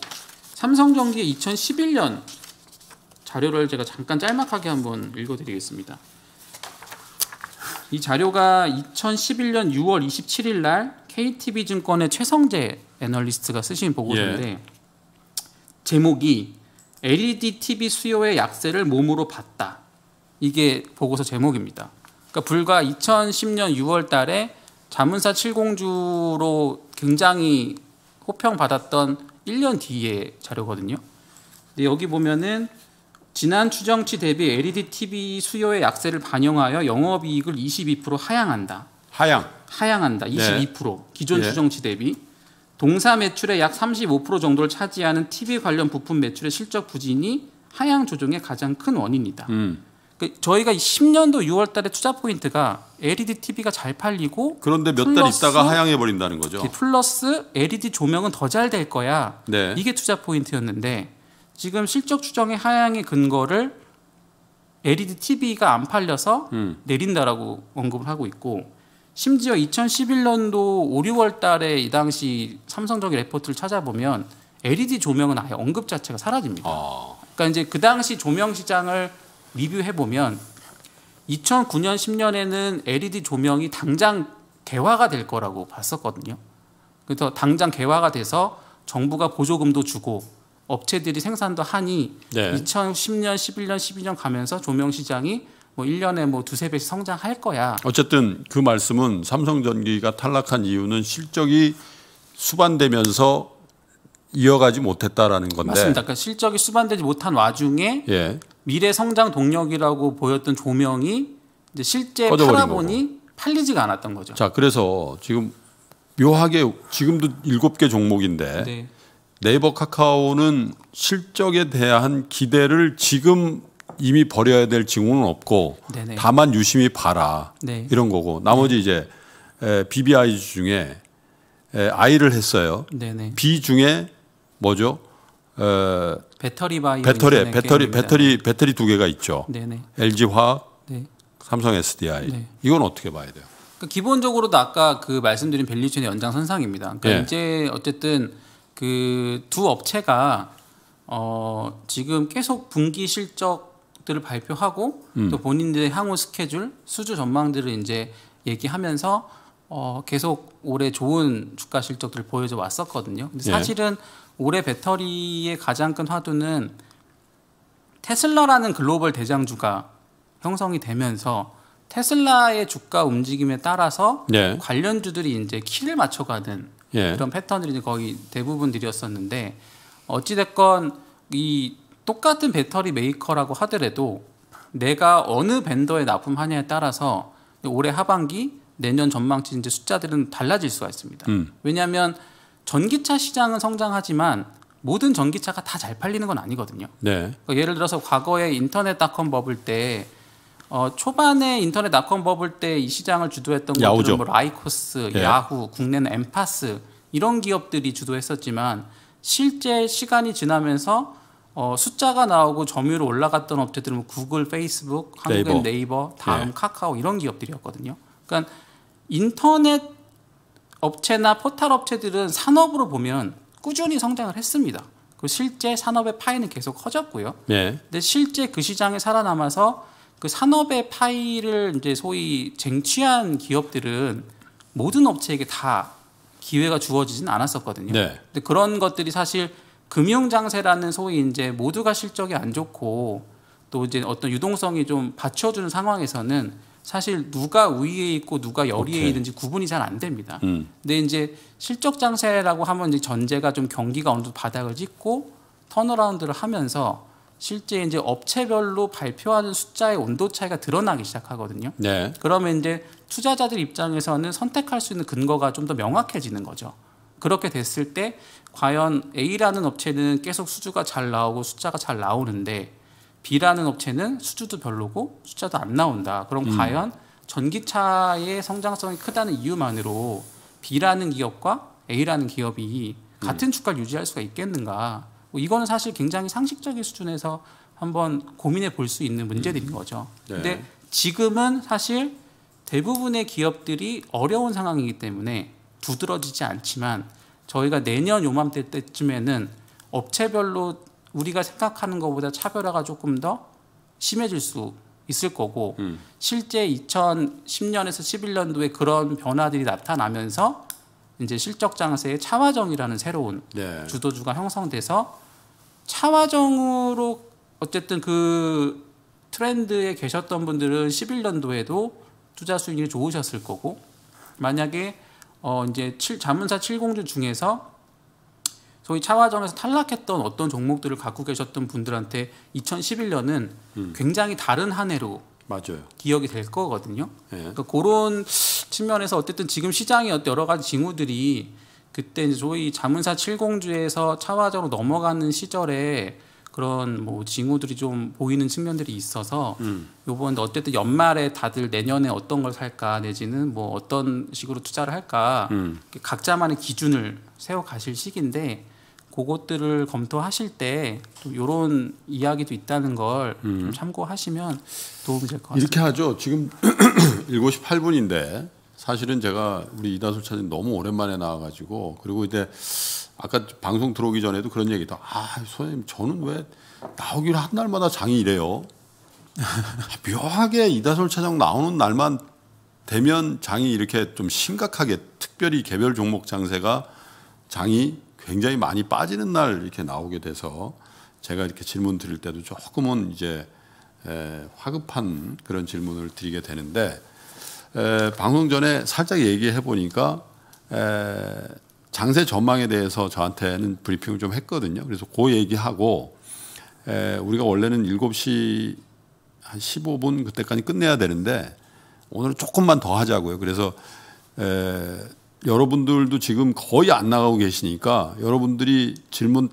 삼성전기의 2011년 자료를 제가 잠깐 짤막하게 한번 읽어드리겠습니다. 이 자료가 2011년 6월 27일 날 KTB 증권의 최성재 애널리스트가 쓰신 보고서인데 예. 제목이 LED TV 수요의 약세를 몸으로 봤다. 이게 보고서 제목입니다. 그러니까 불과 2010년 6월 달에 자문사 7공주로 굉장히 호평받았던 1년 뒤의 자료거든요. 근데 여기 보면은 지난 추정치 대비 LED TV 수요의 약세를 반영하여 영업이익을 22% 하향한다. 하향. 하향한다. 22% 네. 기존 예. 추정치 대비 동사 매출의 약 35% 정도를 차지하는 TV 관련 부품 매출의 실적 부진이 하향 조정의 가장 큰 원인이다. 음. 그러니까 저희가 10년도 6월달에 투자 포인트가 LED TV가 잘 팔리고 그런데 몇 달 있다가 하향해 버린다는 거죠. 그 플러스 LED 조명은 더 잘 될 거야. 네. 이게 투자 포인트였는데 지금 실적 추정의 하향의 근거를 LED TV가 안 팔려서 음. 내린다라고 언급을 하고 있고 심지어 2011년도 5, 6월 달에 이 당시 삼성적인 레포트를 찾아보면 LED 조명은 아예 언급 자체가 사라집니다. 아. 그러니까 이제 그 당시 조명 시장을 리뷰해 보면 2009년 10년에는 LED 조명이 당장 개화가 될 거라고 봤었거든요. 그래서 당장 개화가 돼서 정부가 보조금도 주고 업체들이 생산도 하니 네. 2010년, 11년, 12년 가면서 조명 시장이 뭐 1년에 뭐 두세 배씩 성장할 거야. 어쨌든 그 말씀은 삼성전기가 탈락한 이유는 실적이 수반되면서 이어가지 못했다라는 건데. 맞습니다. 그러니까 실적이 수반되지 못한 와중에 예. 미래 성장 동력이라고 보였던 조명이 이제 실제 팔아보니 거고. 팔리지가 않았던 거죠. 자, 그래서 지금 묘하게 지금도 일개 종목인데 네. 네이버 카카오는 실적에 대한 기대를 지금 이미 버려야 될 징후는 없고 네네. 다만 유심히 봐라 네. 이런 거고 나머지 네. 이제 에, BBI 중에 에, I를 했어요. 네네. B 중에 뭐죠? 에, 배터리 바이 배터리 배터리 배터리 배터리 두 개가 있죠. 네네. LG 화학, 네. 삼성 SDI 네. 이건 어떻게 봐야 돼요? 그러니까 기본적으로도 아까 그 말씀드린 밸류체인 연장선상입니다. 그러니까 네. 이제 어쨌든 그두 업체가 어 지금 계속 분기 실적들을 발표하고 음. 또 본인들의 향후 스케줄, 수주 전망들을 이제 얘기하면서 어 계속 올해 좋은 주가 실적들을 보여줘 왔었거든요. 근데 예. 사실은 올해 배터리의 가장 큰 화두는 테슬라라는 글로벌 대장주가 형성이 되면서 테슬라의 주가 움직임에 따라서 예. 관련주들이 이제 키를 맞춰가는 예. 그런 패턴들이 거의 대부분들이었었는데 어찌 됐건 이 똑같은 배터리 메이커라고 하더라도 내가 어느 벤더에 납품하냐에 따라서 올해 하반기 내년 전망치 이제 숫자들은 달라질 수가 있습니다. 음. 왜냐하면 전기차 시장은 성장하지만 모든 전기차가 다 잘 팔리는 건 아니거든요. 네. 그러니까 예를 들어서 과거에 인터넷 닷컴 버블 때 어, 초반에 인터넷 닷컴 버블 때 이 시장을 주도했던 것들은 뭐 라이코스, 예. 야후, 국내는 엠파스 이런 기업들이 주도했었지만 실제 시간이 지나면서 어, 숫자가 나오고 점유율 올라갔던 업체들은 뭐 구글, 페이스북, 한국의 네이버, 다음 예. 카카오 이런 기업들이었거든요. 그러니까 인터넷 업체나 포털 업체들은 산업으로 보면 꾸준히 성장을 했습니다. 그 실제 산업의 파이는 계속 커졌고요. 예. 근데 실제 그 시장에 살아남아서 그 산업의 파이를 이제 소위 쟁취한 기업들은 모든 업체에게 다 기회가 주어지진 않았었거든요. 네. 근데 그런 것들이 사실 금융 장세라는 소위 이제 모두가 실적이 안 좋고 또 이제 어떤 유동성이 좀 받쳐주는 상황에서는 사실 누가 위에 있고 누가 열의에 오케이. 있는지 구분이 잘 안 됩니다. 음. 근데 이제 실적 장세라고 하면 이제 전제가 좀 경기가 어느 정도 바닥을 찍고 턴어라운드를 하면서 실제 이제 업체별로 발표하는 숫자의 온도 차이가 드러나기 시작하거든요. 네. 그러면 이제 투자자들 입장에서는 선택할 수 있는 근거가 좀 더 명확해지는 거죠. 그렇게 됐을 때 과연 A라는 업체는 계속 수주가 잘 나오고 숫자가 잘 나오는데 B라는 업체는 수주도 별로고 숫자도 안 나온다. 그럼 음. 과연 전기차의 성장성이 크다는 이유만으로 B라는 기업과 A라는 기업이 같은 음. 주가를 유지할 수가 있겠는가? 뭐 이거는 사실 굉장히 상식적인 수준에서 한번 고민해 볼 수 있는 문제들인 음. 거죠. 네. 근데 지금은 사실 대부분의 기업들이 어려운 상황이기 때문에 두드러지지 않지만 저희가 내년 요맘때 때쯤에는 업체별로 우리가 생각하는 것보다 차별화가 조금 더 심해질 수 있을 거고 음. 실제 2010년에서 11년도에 그런 변화들이 나타나면서 이제 실적 장세의 차화정이라는 새로운 네. 주도주가 형성돼서 차화정으로 어쨌든 그 트렌드에 계셨던 분들은 11년도에도 투자 수익률이 좋으셨을 거고 만약에 어 이제 7, 자문사 7 0주 중에서 소위 차화정에서 탈락했던 어떤 종목들을 갖고 계셨던 분들한테 2011년은 음. 굉장히 다른 한 해로 맞아요. 기억이 될 거거든요. 예. 그러니까 그런 측면에서 어쨌든 지금 시장의 여러 가지 징후들이 그때 이제 저희 자문사 70주에서 차화적으로 넘어가는 시절에 그런 뭐 징후들이 좀 보이는 측면들이 있어서 음. 요번 어쨌든 연말에 다들 내년에 어떤 걸 살까 내지는 뭐 어떤 식으로 투자를 할까 음. 각자만의 기준을 세워 가실 시기인데 그것들을 검토하실 때또 이런 이야기도 있다는 걸 음. 참고하시면 도움이 될 것 같아요. 이렇게 하죠. 지금 7시 8분인데 사실은 제가 우리 이다솔 차장님 너무 오랜만에 나와가지고 그리고 이제 아까 방송 들어오기 전에도 그런 얘기도 아 선생님 저는 왜 나오기로 한 날마다 장이 이래요. 아, 묘하게 이다솔 차장 나오는 날만 되면 장이 이렇게 좀 심각하게 특별히 개별 종목 장세가 장이 굉장히 많이 빠지는 날 이렇게 나오게 돼서 제가 이렇게 질문 드릴 때도 조금은 이제 에, 화급한 그런 질문을 드리게 되는데 에, 방송 전에 살짝 얘기해 보니까 장세 전망에 대해서 저한테는 브리핑을 좀 했거든요. 그래서 그 얘기하고 에, 우리가 원래는 7시 한 15분 그때까지 끝내야 되는데 오늘은 조금만 더 하자고요. 그래서 에, 여러분들도 지금 거의 안 나가고 계시니까 여러분들이 질문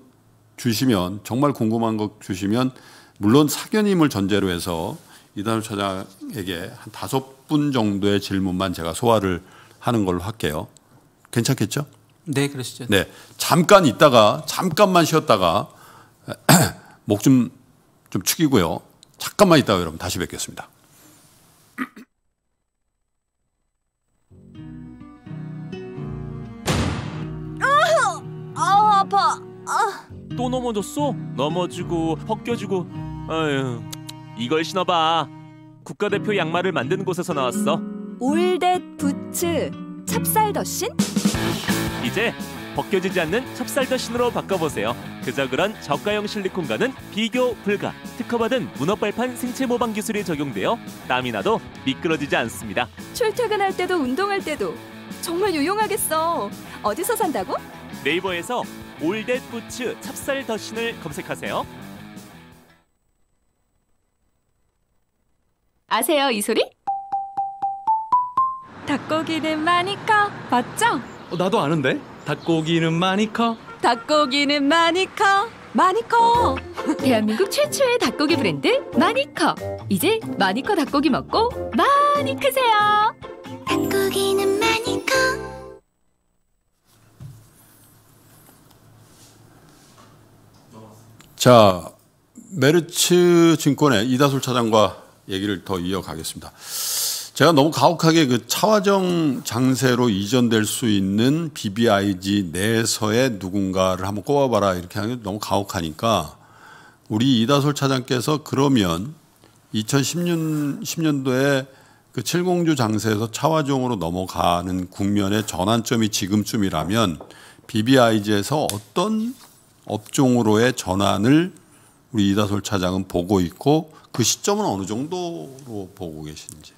주시면 정말 궁금한 것 주시면 물론 사견임을 전제로 해서 이단호 차장에게 한 다섯 분 정도의 질문만 제가 소화를 하는 걸로 할게요. 괜찮겠죠? 네, 그러시죠. 네. 잠깐 있다가 잠깐만 쉬었다가 목 좀좀 좀 축이고요. 잠깐만 있다가 여러분 다시 뵙겠습니다. 아파. 아. 또 넘어졌어? 넘어지고 벗겨지고. 아유, 이걸 신어봐. 국가대표 양말을 만드는 곳에서 나왔어. 올댓 부츠 찹쌀 더신? 이제 벗겨지지 않는 찹쌀 더신으로 바꿔보세요. 그저그런 저가형 실리콘과는 비교 불가. 특허받은 문어발판 생체 모방 기술이 적용되어 땀이 나도 미끄러지지 않습니다. 출퇴근할 때도 운동할 때도 정말 유용하겠어. 어디서 산다고? 네이버에서 올댓 부츠 찹쌀 더신을 검색하세요. 아세요 이 소리? 닭고기는 많이 커 맞죠? 어, 나도 아는데 닭고기는 많이 커 닭고기는 많이 커 마니커 대한민국 최초의 닭고기 브랜드 마니커 이제 마니커 닭고기 먹고 많이 크세요 닭고기는 자, 메르츠 증권의 이다솔 차장과 얘기를 더 이어가겠습니다. 제가 너무 가혹하게 그 차화정 장세로 이전될 수 있는 BBIG 내서의 누군가를 한번 꼽아봐라 이렇게 하는 게 너무 가혹하니까 우리 이다솔 차장께서 그러면 2010년 도에그 칠공주 장세에서 차화종으로 넘어가는 국면의 전환점이 지금쯤이라면 BBIG에서 어떤 업종으로의 전환을 우리 이다솔 차장은 보고 있고 그 시점은 어느 정도로 보고 계신지.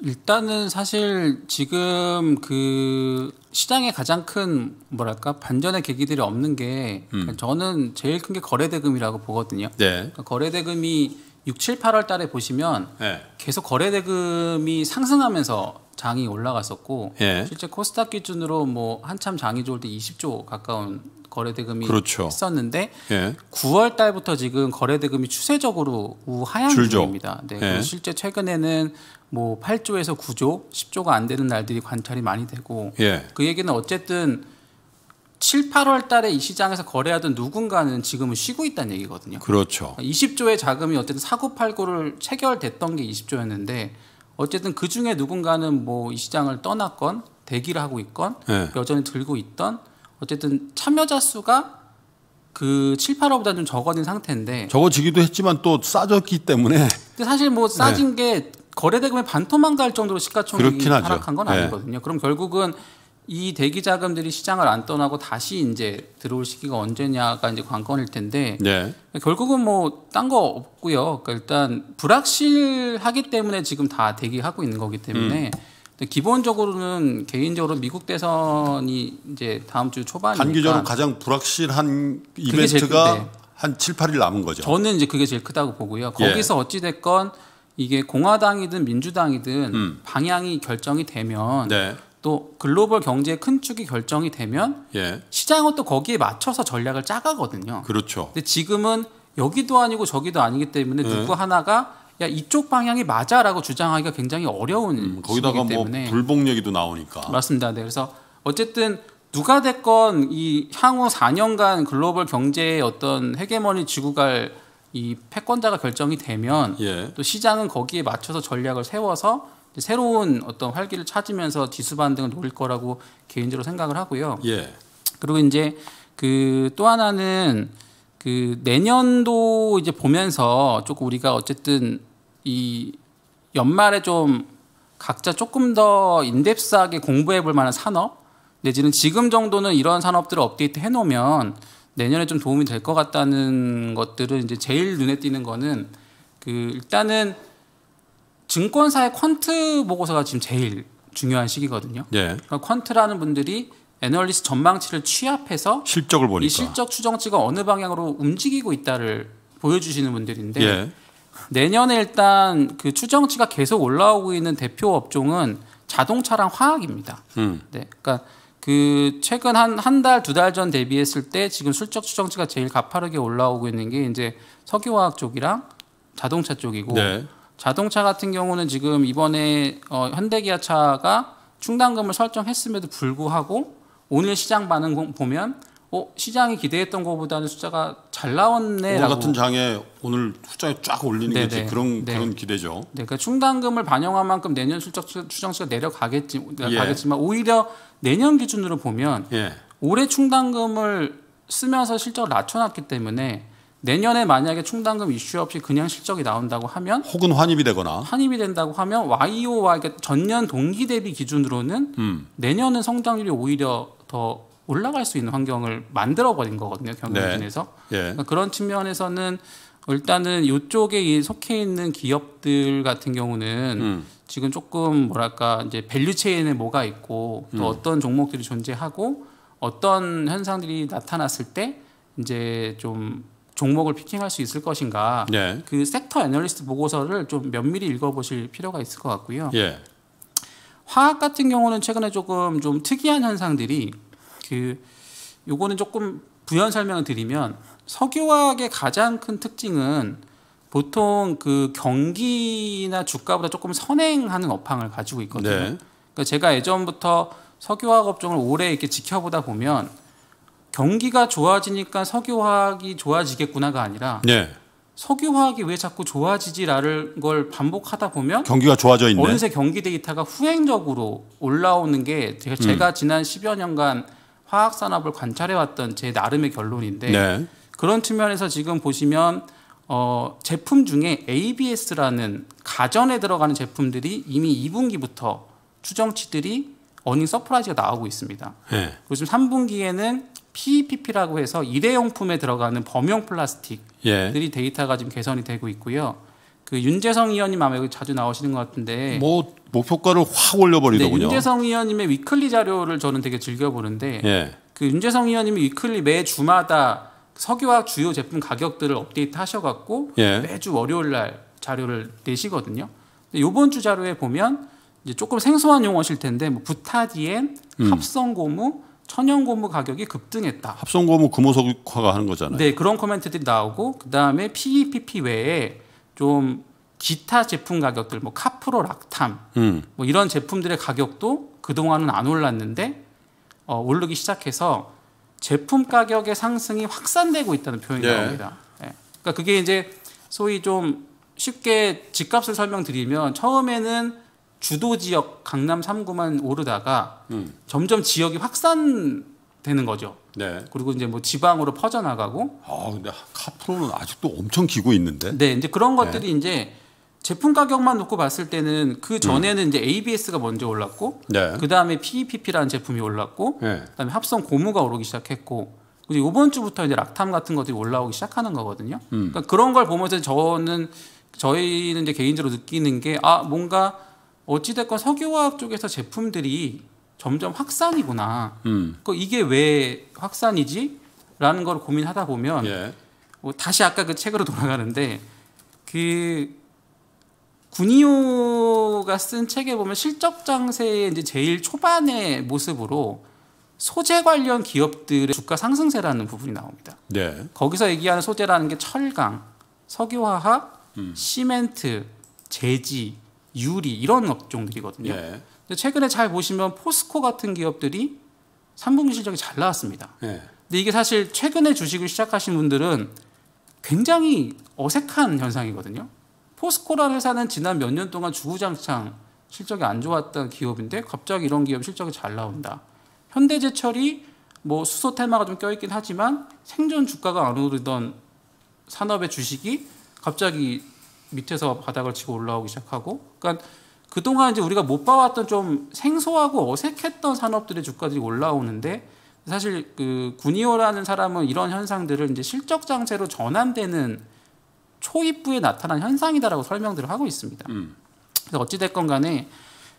일단은 사실 지금 그 시장의 가장 큰 뭐랄까 반전의 계기들이 없는 게 음. 저는 제일 큰 게 거래대금이라고 보거든요. 네. 그러니까 거래대금이 6, 7, 8월 달에 보시면 네. 계속 거래대금이 상승하면서 장이 올라갔었고 예. 실제 코스닥 기준으로 뭐 한참 장이 좋을 때 20조 가까운 거래대금이 그렇죠. 했었는데 예. 9월 달부터 지금 거래대금이 추세적으로 우하향 중입니다. 네. 예. 실제 최근에는 뭐 8조에서 9조, 10조가 안 되는 날들이 관찰이 많이 되고 예. 그 얘기는 어쨌든 7, 8월 달에 이 시장에서 거래하던 누군가는 지금은 쉬고 있다는 얘기거든요. 그렇죠. 20조의 그러니까 자금이 어쨌든 사고팔고를 체결됐던 게 20조였는데 어쨌든 그 중에 누군가는 뭐 이 시장을 떠났건 대기를 하고 있건 네. 여전히 들고 있던 어쨌든 참여자 수가 그 7, 8월보다 좀 적어진 상태인데 적어지기도 했지만 또 싸졌기 때문에 근데 사실 뭐 싸진 네. 게 거래 대금의 반토막 갈 정도로 시가총액이 하락한 건 네. 아니거든요. 네. 그럼 결국은 이 대기 자금들이 시장을 안 떠나고 다시 이제 들어올 시기가 언제냐가 이제 관건일 텐데 네. 결국은 뭐 딴 거 없고요. 그러니까 일단 불확실하기 때문에 지금 다 대기하고 있는 거기 때문에 음. 기본적으로는 개인적으로 미국 대선이 이제 다음 주 초반이니까 단기적으로 가장 불확실한 이벤트가 제일, 네. 한 7, 8일 남은 거죠. 저는 이제 그게 제일 크다고 보고요. 거기서 예. 어찌 됐건 이게 공화당이든 민주당이든 음. 방향이 결정이 되면 네. 또 글로벌 경제의 큰 축이 결정이 되면 예. 시장은 또 거기에 맞춰서 전략을 짜가거든요. 그렇죠. 근데 지금은 여기도 아니고 저기도 아니기 때문에 네. 누구 하나가 야 이쪽 방향이 맞아라고 주장하기가 굉장히 어려운 음, 거기다가 뭐 불복 얘기도 나오니까 맞습니다. 네, 그래서 어쨌든 누가 됐건 이 향후 4년간 글로벌 경제의 어떤 헤게머니 지구 갈이 패권자가 결정이 되면 예. 또 시장은 거기에 맞춰서 전략을 세워서 새로운 어떤 활기를 찾으면서 지수 반등을 노릴 거라고 개인적으로 생각을 하고요. 예. 그리고 이제 그 또 하나는 그 내년도 이제 보면서 조금 우리가 어쨌든 이 연말에 좀 각자 조금 더 인뎁스하게 공부해 볼 만한 산업 내지는 지금 정도는 이런 산업들을 업데이트 해 놓으면 내년에 좀 도움이 될 것 같다는 것들은 이제 제일 눈에 띄는 거는 그 일단은 증권사의 퀀트 보고서가 지금 제일 중요한 시기거든요. 예. 그러니까 퀀트라는 분들이 애널리스트 전망치를 취합해서 실적을 보니까 이 실적 추정치가 어느 방향으로 움직이고 있다를 보여주시는 분들인데 예. 내년에 일단 그 추정치가 계속 올라오고 있는 대표 업종은 자동차랑 화학입니다. 음. 네, 그러니까 그 최근 한 한 달 두 달 전 대비했을 때 지금 실적 추정치가 제일 가파르게 올라오고 있는 게 이제 석유화학 쪽이랑 자동차 쪽이고 네. 자동차 같은 경우는 지금 이번에 어, 현대기아차가 충당금을 설정했음에도 불구하고 오늘 시장 반응 보면 어, 시장이 기대했던 것보다는 숫자가 잘 나왔네. 오늘 같은 장에 오늘 숫자에 쫙 올리는 게 네, 네. 그런 네 그런 기대죠. 네, 그러니까 충당금을 반영한 만큼 내년 실적 추정치가 내려가겠지 예. 가겠지만 오히려 내년 기준으로 보면 예. 올해 충당금을 쓰면서 실적을 낮춰놨기 때문에 내년에 만약에 충당금 이슈 없이 그냥 실적이 나온다고 하면 혹은 환입이 되거나 환입이 된다고 하면 YOY e 전년 동기 대비 기준으로는 음. 내년은 성장률이 오히려 더 올라갈 수 있는 환경을 만들어 버린 거거든요 경영진에서 네. 그 그런 측면에서는 일단은 이쪽에 속해 있는 기업들 같은 경우는 음. 지금 조금 뭐랄까 이제 밸류 체인에 뭐가 있고 또 음. 어떤 종목들이 존재하고 어떤 현상들이 나타났을 때 이제 좀 종목을 피킹할 수 있을 것인가 예. 그 섹터 애널리스트 보고서를 좀 면밀히 읽어보실 필요가 있을 것 같고요. 예. 화학 같은 경우는 최근에 조금 좀 특이한 현상들이 그 요거는 조금 부연 설명을 드리면 석유화학의 가장 큰 특징은 보통 그 경기나 주가보다 조금 선행하는 업황을 가지고 있거든요. 네. 그러니까 제가 예전부터 석유화학 업종을 오래 이렇게 지켜보다 보면 경기가 좋아지니까 석유화학이 좋아지겠구나가 아니라 네. 석유화학이 왜 자꾸 좋아지지라는 걸 반복하다 보면 경기가 좋아져 있네. 어느새 경기 데이터가 후행적으로 올라오는 게 음. 제가 음. 지난 10여 년간 화학 산업을 관찰해 왔던 제 나름의 결론인데 네. 그런 측면에서 지금 보시면 어, 제품 중에 ABS라는 가전에 들어가는 제품들이 이미 2분기부터 추정치들이 어닝 서프라이즈가 나오고 있습니다. 네. 그리고 지금 3분기에는 PEPP라고 해서 일회용품에 들어가는 범용 플라스틱들이 예. 데이터가 지금 개선이 되고 있고요. 그 윤재성 의원님 아마 여기 자주 나오시는 것 같은데 뭐 목표가를 뭐 확 올려버리더군요. 네, 윤재성 의원님의 위클리 자료를 저는 되게 즐겨 보는데 예. 그 윤재성 의원님이 위클리 매 주마다 석유화 주요 제품 가격들을 업데이트 하셔갖고 예. 매주 월요일 날 자료를 내시거든요. 근데 이번 주 자료에 보면 이제 조금 생소한 용어실 텐데 뭐 부타디엔, 음. 합성고무, 천연 고무 가격이 급등했다. 합성 고무 금호석화가 하는 거잖아요. 네, 그런 코멘트들이 나오고 그다음에 PEPP e 외에 좀 기타 제품 가격들 뭐 카프로 락탐 음. 뭐 이런 제품들의 가격도 그동안은 안 올랐는데 어, 오르기 시작해서 제품 가격의 상승이 확산되고 있다는 표현이 예. 나옵니다. 예. 그러니까 그게 이제 소위 좀 쉽게 집값을 설명드리면 처음에는 주도 지역 강남 3구만 오르다가 음. 점점 지역이 확산되는 거죠. 네. 그리고 이제 뭐 지방으로 퍼져나가고. 아 근데 카프로는 아직도 엄청 기고 있는데. 네, 이제 그런 네. 것들이 네. 이제 제품 가격만 놓고 봤을 때는 그 음. 전에는 음. 이제 ABS가 먼저 올랐고, 네. 그 다음에 PEPP라는 제품이 올랐고, 네. 그다음에 합성 고무가 오르기 시작했고, 그리고 이번 주부터 이제 락탐 같은 것들이 올라오기 시작하는 거거든요. 음. 그러니까 그런 걸 보면서 저는 저희는 이제 개인적으로 느끼는 게 아 뭔가 어찌됐건 석유화학 쪽에서 제품들이 점점 확산이구나. 음. 그 이게 왜 확산이지? 라는 걸 고민하다 보면 예. 뭐 다시 아까 그 책으로 돌아가는데 그 군이오가 쓴 책에 보면 실적 장세의 이제 제일 초반의 모습으로 소재 관련 기업들의 주가 상승세라는 부분이 나옵니다. 네. 거기서 얘기하는 소재라는 게 철강, 석유화학, 음. 시멘트, 재지 유리 이런 업종들이거든요. 예. 근데 최근에 잘 보시면 포스코 같은 기업들이 3분기 실적이 잘 나왔습니다. 예. 근데 이게 사실 최근에 주식을 시작하신 분들은 굉장히 어색한 현상이거든요. 포스코라는 회사는 지난 몇 년 동안 주구장창 실적이 안 좋았던 기업인데 갑자기 이런 기업 실적이 잘 나온다. 현대제철이 뭐 수소 테마가 좀 껴있긴 하지만 생존 주가가 안 오르던 산업의 주식이 갑자기 밑에서 바닥을 치고 올라오기 시작하고 그러니까 그동안 이제 우리가 못 봐왔던 좀 생소하고 어색했던 산업들의 주가들이 올라오는데 사실 그 구니오라는 사람은 이런 현상들을 이제 실적 장세로 전환되는 초입부에 나타난 현상이다라고 설명들을 하고 있습니다. 음. 그래서 어찌 됐건 간에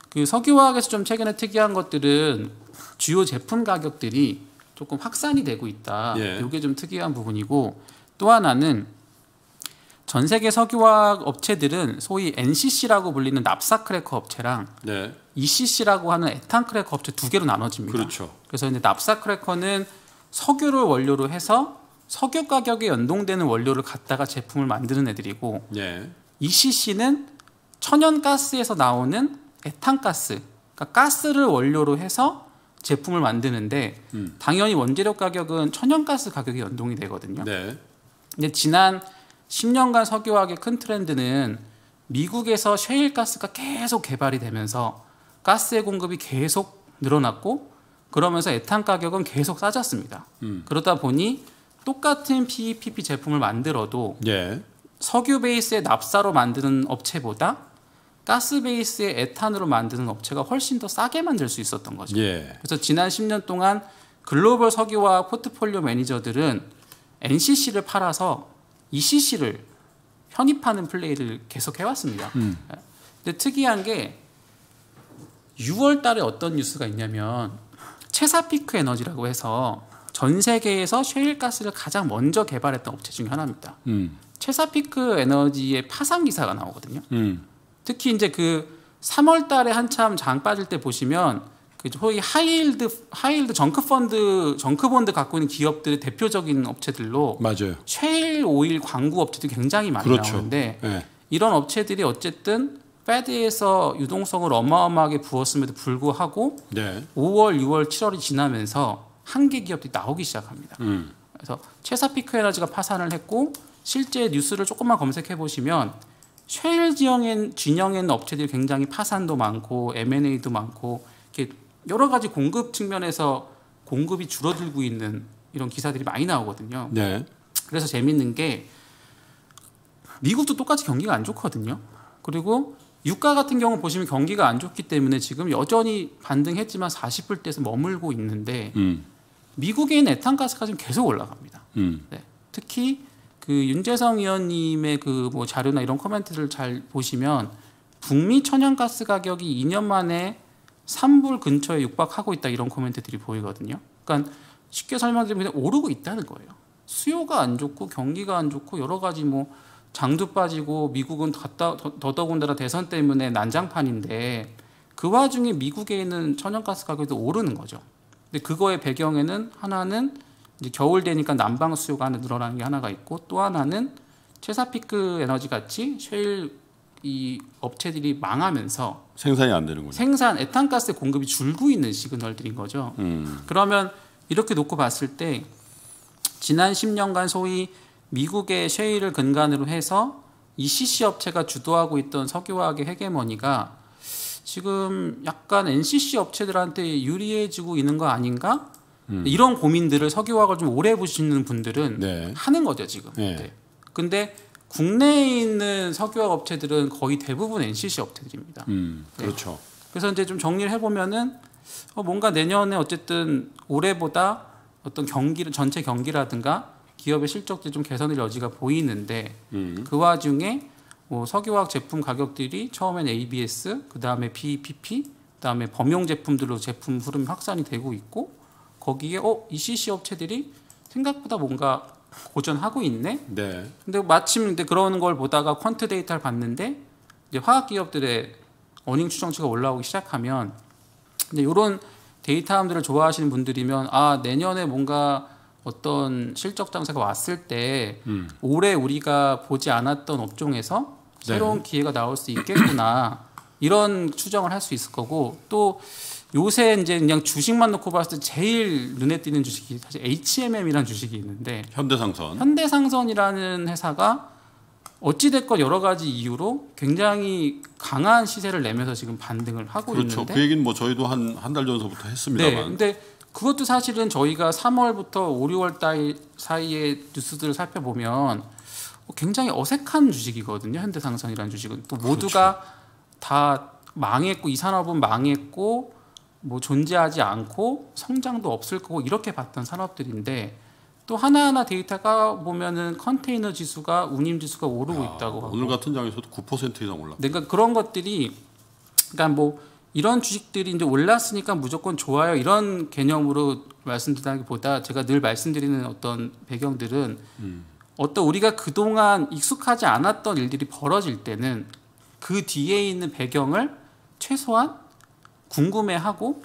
그 석유화학에서 좀 최근에 특이한 것들은 주요 제품 가격들이 조금 확산이 되고 있다. 예. 이게 좀 특이한 부분이고 또 하나는 전 세계 석유화학 업체들은 소위 NCC라고 불리는 납사 크래커 업체랑 네. ECC라고 하는 에탄 크래커 업체 두 개로 나눠집니다. 그렇죠. 그래서 이제 납사 크래커는 석유를 원료로 해서 석유 가격에 연동되는 원료를 갖다가 제품을 만드는 애들이고 네. ECC는 천연가스에서 나오는 에탄가스, 그러니까 가스를 원료로 해서 제품을 만드는데 음. 당연히 원재료 가격은 천연가스 가격이 연동이 되거든요. 네. 근데 지난 10년간 석유화학의 큰 트렌드는 미국에서 셰일 가스가 계속 개발이 되면서 가스의 공급이 계속 늘어났고 그러면서 에탄 가격은 계속 싸졌습니다. 음. 그러다 보니 똑같은 PEPP e 제품을 만들어도 예. 석유 베이스의 납사로 만드는 업체보다 가스 베이스의 에탄으로 만드는 업체가 훨씬 더 싸게 만들 수 있었던 거죠. 예. 그래서 지난 10년 동안 글로벌 석유화 포트폴리오 매니저들은 NCC를 팔아서 ECC를 편입하는 플레이를 계속 해왔습니다. 음. 근데 특이한 게 6월 달에 어떤 뉴스가 있냐면 체사피크 에너지라고 해서 전 세계에서 셰일가스를 가장 먼저 개발했던 업체 중에 하나입니다. 음. 체사피크 에너지의 파산 기사가 나오거든요. 음. 특히 이제 그 3월 달에 한참 장 빠질 때 보시면 소위 하이힐드 하이힐드 정크 펀드 정크 본드 갖고 있는 기업들의 대표적인 업체들로 맞아요. 쉐일 오일 광구 업체도 굉장히 많이 그렇죠. 나오는데 네. 이런 업체들이 어쨌든 패드에서 유동성을 어마어마하게 부었음에도 불구하고 네. 5월, 6월, 7월이 지나면서 한계 기업들이 나오기 시작합니다. 음. 그래서 최사피크 에너지가 파산을 했고 실제 뉴스를 조금만 검색해 보시면 쉐일 지형엔 진영엔 업체들이 굉장히 파산도 많고 M&A도 많고 이렇게 여러 가지 공급 측면에서 공급이 줄어들고 있는 이런 기사들이 많이 나오거든요. 네. 그래서 재밌는 게 미국도 똑같이 경기가 안 좋거든요. 그리고 유가 같은 경우 보시면 경기가 안 좋기 때문에 지금 여전히 반등했지만 40불대에서 머물고 있는데 음. 미국인 에탄가스가 지금 계속 올라갑니다. 음. 네. 특히 그 윤재성 의원님의 그뭐 자료나 이런 커멘트를 잘 보시면 북미 천연가스 가격이 2년 만에 산불 근처에 육박하고 있다 이런 코멘트들이 보이거든요. 그러니까 쉽게 설명드리면 오르고 있다는 거예요. 수요가 안 좋고 경기가 안 좋고 여러 가지 뭐 장도 빠지고 미국은 더더군다나 대선 때문에 난장판인데 그 와중에 미국에 있는 천연가스 가격도 오르는 거죠. 근데 그거의 배경에는 하나는 이제 겨울 되니까 난방 수요가 늘어나는 게 하나가 있고 또 하나는 체사피크 에너지 같이 쉐일 이 업체들이 망하면서 생산이 안 되는군요. 생산 에탄가스의 공급이 줄고 있는 시그널들인 거죠. 음. 그러면 이렇게 놓고 봤을 때 지난 10년간 소위 미국의 셰일을 근간으로 해서 이 CC 업체가 주도하고 있던 석유화학의 헤게머니가 지금 약간 NCC 업체들한테 유리해지고 있는 거 아닌가? 음. 이런 고민들을 석유화학을 좀 오래 보시는 분들은 네. 하는 거죠 지금. 네. 네. 근데 국내에 있는 석유화학 업체들은 거의 대부분 NCC 업체들입니다. 음, 네. 그렇죠. 네. 그래서 이제 좀 정리를 해보면은 어, 뭔가 내년에 어쨌든 올해보다 어떤 경기 전체 경기라든가 기업의 실적들이 좀 개선의 여지가 보이는데 음. 그 와중에 뭐 석유화학 제품 가격들이 처음엔 ABS, 그 다음에 BPP, e 그 다음에 범용 제품들로 제품 흐름이 확산이 되고 있고 거기에 어, ECC 업체들이 생각보다 뭔가 고전하고 있네. 네. 근데 마침 근데 그런 걸 보다가 퀀트 데이터를 봤는데 이제 화학 기업들의 어닝 추정치가 올라오기 시작하면 이제 이런 데이터함들을 좋아하시는 분들이면 아 내년에 뭔가 어떤 실적 장세가 왔을 때 음. 올해 우리가 보지 않았던 업종에서 네. 새로운 네. 기회가 나올 수 있겠구나 이런 추정을 할 수 있을 거고 또 요새 이제 그냥 주식만 놓고 봤을 때 제일 눈에 띄는 주식이 사실 HMM이라는 주식이 있는데 현대상선 현대상선이라는 회사가 어찌됐건 여러 가지 이유로 굉장히 강한 시세를 내면서 지금 반등을 하고 그렇죠. 있는데 그 얘기는 뭐 저희도 한 한 달 전서부터 했습니다만 네, 근데 그것도 사실은 저희가 3월부터 5, 6월 사이에 뉴스들을 살펴보면 굉장히 어색한 주식이거든요. 현대상선이라는 주식은 또 모두가 그렇죠. 다 망했고 이 산업은 망했고 뭐 존재하지 않고 성장도 없을 거고 이렇게 봤던 산업들인데 또 하나하나 데이터가 보면은 컨테이너 지수가 운임 지수가 오르고 야, 아, 있다고 오늘 하고. 같은 장에서도 9% 이상 올랐. 그러니까 그런 것들이 그러니까 뭐 이런 주식들이 이제 올랐으니까 무조건 좋아요 이런 개념으로 말씀드리기보다 제가 늘 말씀드리는 어떤 배경들은 음. 어떤 우리가 그동안 익숙하지 않았던 일들이 벌어질 때는 그 뒤에 있는 배경을 최소한 궁금해하고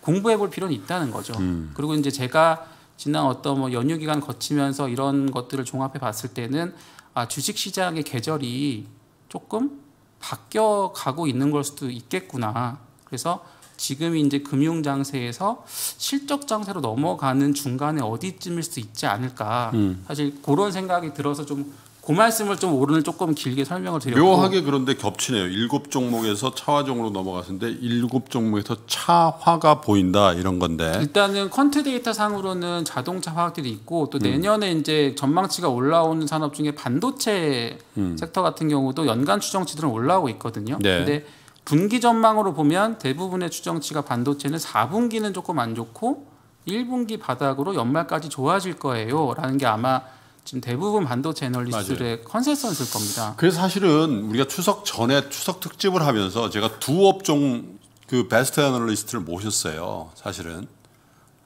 공부해 볼 필요는 있다는 거죠. 음. 그리고 이제 제가 지난 어떤 뭐 연휴 기간 거치면서 이런 것들을 종합해 봤을 때는 아, 주식 시장의 계절이 조금 바뀌어 가고 있는 걸 수도 있겠구나. 그래서 지금 이제 금융 장세에서 실적 장세로 넘어가는 중간에 어디쯤일 수 있지 않을까. 음. 사실 그런 생각이 들어서 좀그 말씀을 좀 오늘 조금 길게 설명을 드렸고 묘하게 그런데 겹치네요. 일곱 종목에서 차화종으로 넘어갔는데 일곱 종목에서 차화가 보인다 이런 건데 일단은 컨트 데이터 상으로는 자동차 화학들이 있고 또 음. 내년에 음. 이제 전망치가 올라오는 산업 중에 반도체 음. 섹터 같은 경우도 연간 추정치들은 올라오고 있거든요. 네. 근데 분기 전망으로 보면 대부분의 추정치가 반도체는 4분기는 조금 안 좋고 1분기 바닥으로 연말까지 좋아질 거예요라는 게 아마 지금 대부분 반도체 애널리스트들의 맞아요. 컨센서스일 겁니다. 그래서 사실은 우리가 추석 전에 추석 특집을 하면서 제가 두 업종 그 베스트 애널리스트를 모셨어요. 사실은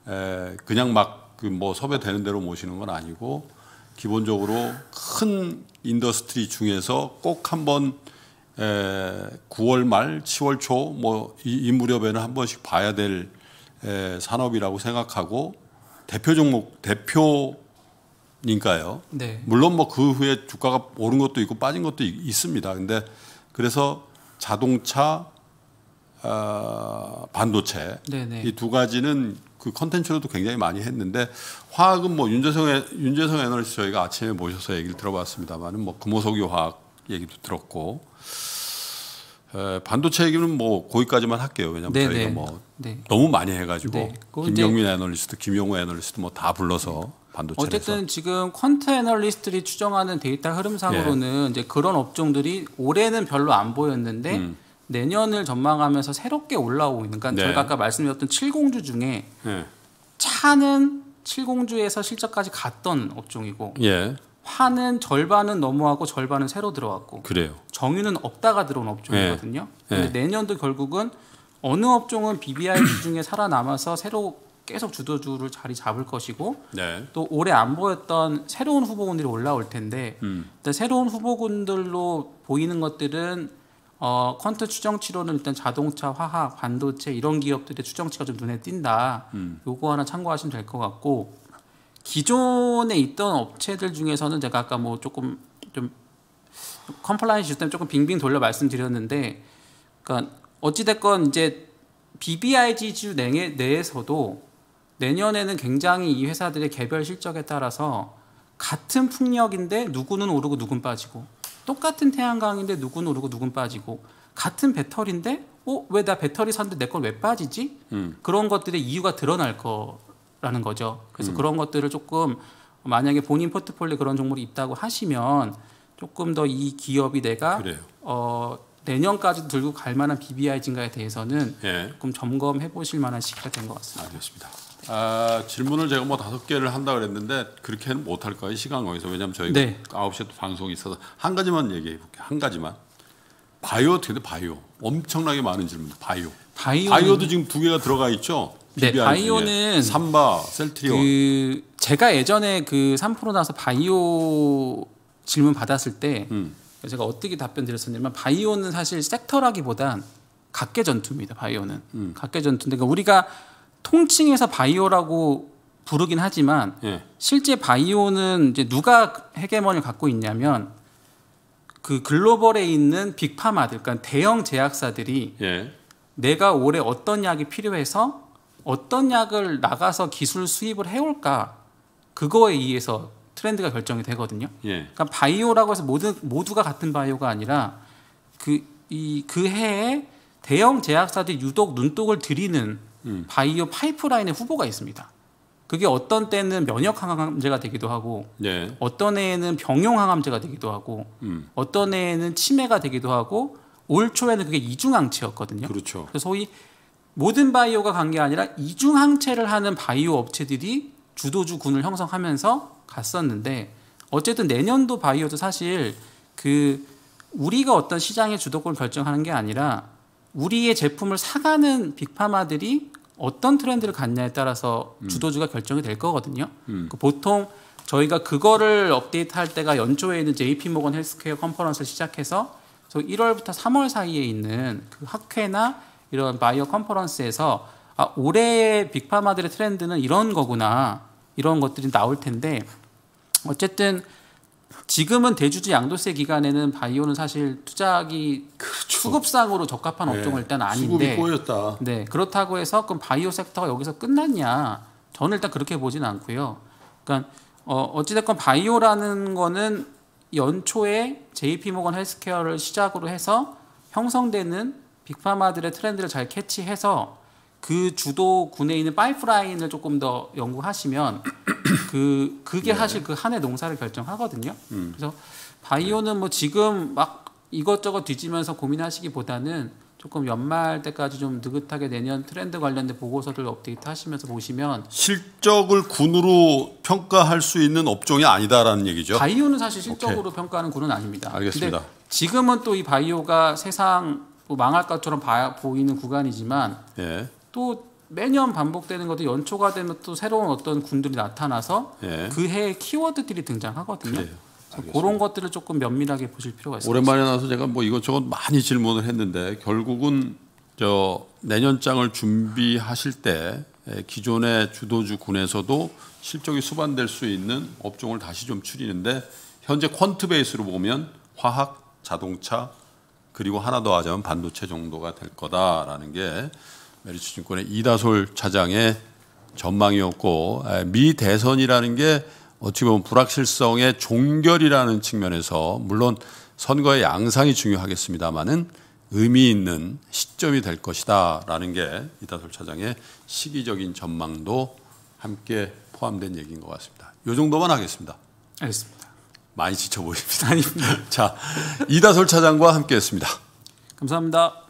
에, 그냥 막그뭐 섭외되는 대로 모시는 건 아니고 기본적으로 큰 인더스트리 중에서 꼭 한번 에, 9월 말, 1월초 뭐 이 무렵에는 한 번씩 봐야 될 에, 산업이라고 생각하고 대표 종목 대표 니까요. 네. 물론 뭐 그 후에 주가가 오른 것도 있고 빠진 것도 있습니다. 근데 그래서 자동차 어, 반도체 네, 네. 이두 가지는 그 컨텐츠로도 굉장히 많이 했는데 화학은 뭐 윤재성 윤재성 에너지 저희가 아침에 모셔서 얘기를 들어봤습니다만은 뭐 금호석유 화학 얘기도 들었고 에, 반도체 얘기는 뭐 거기까지만 할게요. 왜냐하면 네네. 저희가 네. 뭐 네. 너무 많이 해가지고 네. 김영민 애널리스트, 김용호 애널리스트 뭐 다 불러서 반도체. 어쨌든 지금 퀀트 애널리스트들이 추정하는 데이터 흐름상으로는 예. 이제 그런 업종들이 올해는 별로 안 보였는데 음. 내년을 전망하면서 새롭게 올라오고 있는. 그러니까 네. 저가 아까 말씀드렸던 7공주 중에 예. 차는 7공주에서 실적까지 갔던 업종이고 예. 화는 절반은 넘어가고 절반은 새로 들어왔고 그래요. 정유는 없다가 들어온 업종이거든요. 예. 근데 예. 내년도 결국은 어느 업종은 BBI 중에 살아남아서 새로 계속 주도주를 자리 잡을 것이고 네. 또 올해 안 보였던 새로운 후보군들이 올라올 텐데 음. 새로운 후보군들로 보이는 것들은 어, 퀀트 추정치로는 일단 자동차, 화학, 반도체 이런 기업들의 추정치가 좀 눈에 띈다. 음. 요거 하나 참고하시면 될 것 같고 기존에 있던 업체들 중에서는 제가 아까 뭐 조금 좀 컴플라이언스 시스템 조금 빙빙 돌려 말씀드렸는데 그러니까 어찌 됐건 이제 BBIG 지주 내에서도 내년에는 굉장히 이 회사들의 개별 실적에 따라서 같은 풍력인데 누구는 오르고 누군 빠지고 똑같은 태양광인데 누구는 오르고 누군 빠지고 같은 배터리인데 어왜 나 배터리 샀는데 내건 왜 빠지지? 음. 그런 것들의 이유가 드러날 거라는 거죠. 그래서 음. 그런 것들을 조금 만약에 본인 포트폴리오 그런 종목이 있다고 하시면 조금 더 이 기업이 내가 어 내년까지 들고 갈 만한 BBI 증가에 대해서는 예. 조금 점검해 보실 만한 시기가 된 것 같습니다. 알겠습니다. 아, 질문을 제가 뭐 다섯 개를 한다 그랬는데 그렇게는 못 할 거예요 시간 거기서 왜냐하면 저희가 네. 아홉 시에 또 방송이 있어서 한 가지만 얘기해 볼게요 한 가지만 바이오 어떻게 돼 바이오 엄청나게 많은 질문 바이오 바이오는, 바이오도 지금 두 개가 들어가 있죠 네 바이오는 삼바 셀트리온 그 제가 예전에 그 3프로 나와서 바이오 질문 받았을 때 음. 제가 어떻게 답변 드렸었냐면 바이오는 사실 섹터라기보단 각계 전투입니다 바이오는 음. 각계 전투인데 그러니까 우리가 통칭해서 바이오라고 부르긴 하지만 예. 실제 바이오는 이제 누가 헤게머니를 갖고 있냐면 그 글로벌에 있는 빅파마들, 그러니까 대형 제약사들이 예. 내가 올해 어떤 약이 필요해서 어떤 약을 나가서 기술 수입을 해올까 그거에 의해서 트렌드가 결정이 되거든요. 예. 그러니까 바이오라고 해서 모든 모두가 같은 바이오가 아니라 그 이그 그 해에 대형 제약사들이 유독 눈독을 들이는 바이오 파이프라인의 후보가 있습니다. 그게 어떤 때는 면역 항암제가 되기도 하고 네. 어떤 해에는 병용 항암제가 되기도 하고 음. 어떤 해에는 치매가 되기도 하고 올 초에는 그게 이중 항체였거든요. 그렇죠. 그래서 소위 모든 바이오가 간 게 아니라 이중 항체를 하는 바이오 업체들이 주도주 군을 형성하면서 갔었는데 어쨌든 내년도 바이오도 사실 그 우리가 어떤 시장의 주도권을 결정하는 게 아니라 우리의 제품을 사가는 빅파마들이 어떤 트렌드를 갖냐에 따라서 음. 주도주가 결정이 될 거거든요. 음. 그 보통 저희가 그거를 업데이트할 때가 연초에 있는 JP 모건 헬스케어 컨퍼런스를 시작해서 1월부터 3월 사이에 있는 그 학회나 이런 바이오 컨퍼런스에서 아, 올해의 빅파마들의 트렌드는 이런 거구나 이런 것들이 나올 텐데 어쨌든 지금은 대주주 양도세 기간에는 바이오는 사실 투자기 하 그렇죠. 수급상으로 적합한 네. 업종은 네, 일단 아닌데 꼬였다. 네 그렇다고 해서 그럼 바이오 섹터가 여기서 끝났냐? 저는 일단 그렇게 보진 않고요. 그러니까 어, 어찌됐건 바이오라는 거는 연초에 JP 모건 헬스케어를 시작으로 해서 형성되는 빅파마들의 트렌드를 잘 캐치해서 그 주도군에 있는 파이프라인을 조금 더 연구하시면 그 그게 네. 사실 그한해 농사를 결정하거든요. 음. 그래서 바이오는 뭐 지금 막 이것저것 뒤지면서 고민하시기보다는 조금 연말 때까지 좀 느긋하게 내년 트렌드 관련된 보고서를 업데이트 하시면서 보시면 실적을 군으로 평가할 수 있는 업종이 아니다라는 얘기죠. 바이오는 사실 실적으로 오케이. 평가하는 군은 아닙니다. 알겠습니다. 지금은 또 이 바이오가 세상 뭐 망할 것처럼 바, 보이는 구간이지만 예. 또 매년 반복되는 것도 연초가 되면 또 새로운 어떤 군들이 나타나서 예. 그 해의 키워드들이 등장하거든요. 그런 것들을 조금 면밀하게 보실 필요가 있습니다. 오랜만에 나서 제가 뭐 이것저것 많이 질문을 했는데 결국은 저 내년장을 준비하실 때 예, 기존의 주도주 군에서도 실적이 수반될 수 있는 업종을 다시 좀 추리는데 현재 퀀트 베이스로 보면 화학, 자동차 그리고 하나 더 하자면 반도체 정도가 될 거다라는 게 메리츠증권의 이다솔 차장의 전망이었고 미 대선이라는 게 어떻게 보면 불확실성의 종결이라는 측면에서 물론 선거의 양상이 중요하겠습니다만은 의미 있는 시점이 될 것이다라는 게 이다솔 차장의 시기적인 전망도 함께 포함된 얘기인 것 같습니다. 이 정도만 하겠습니다. 알겠습니다. 많이 지쳐 보입니다. 아닙니다. 자, 이다솔 차장과 함께했습니다. 감사합니다.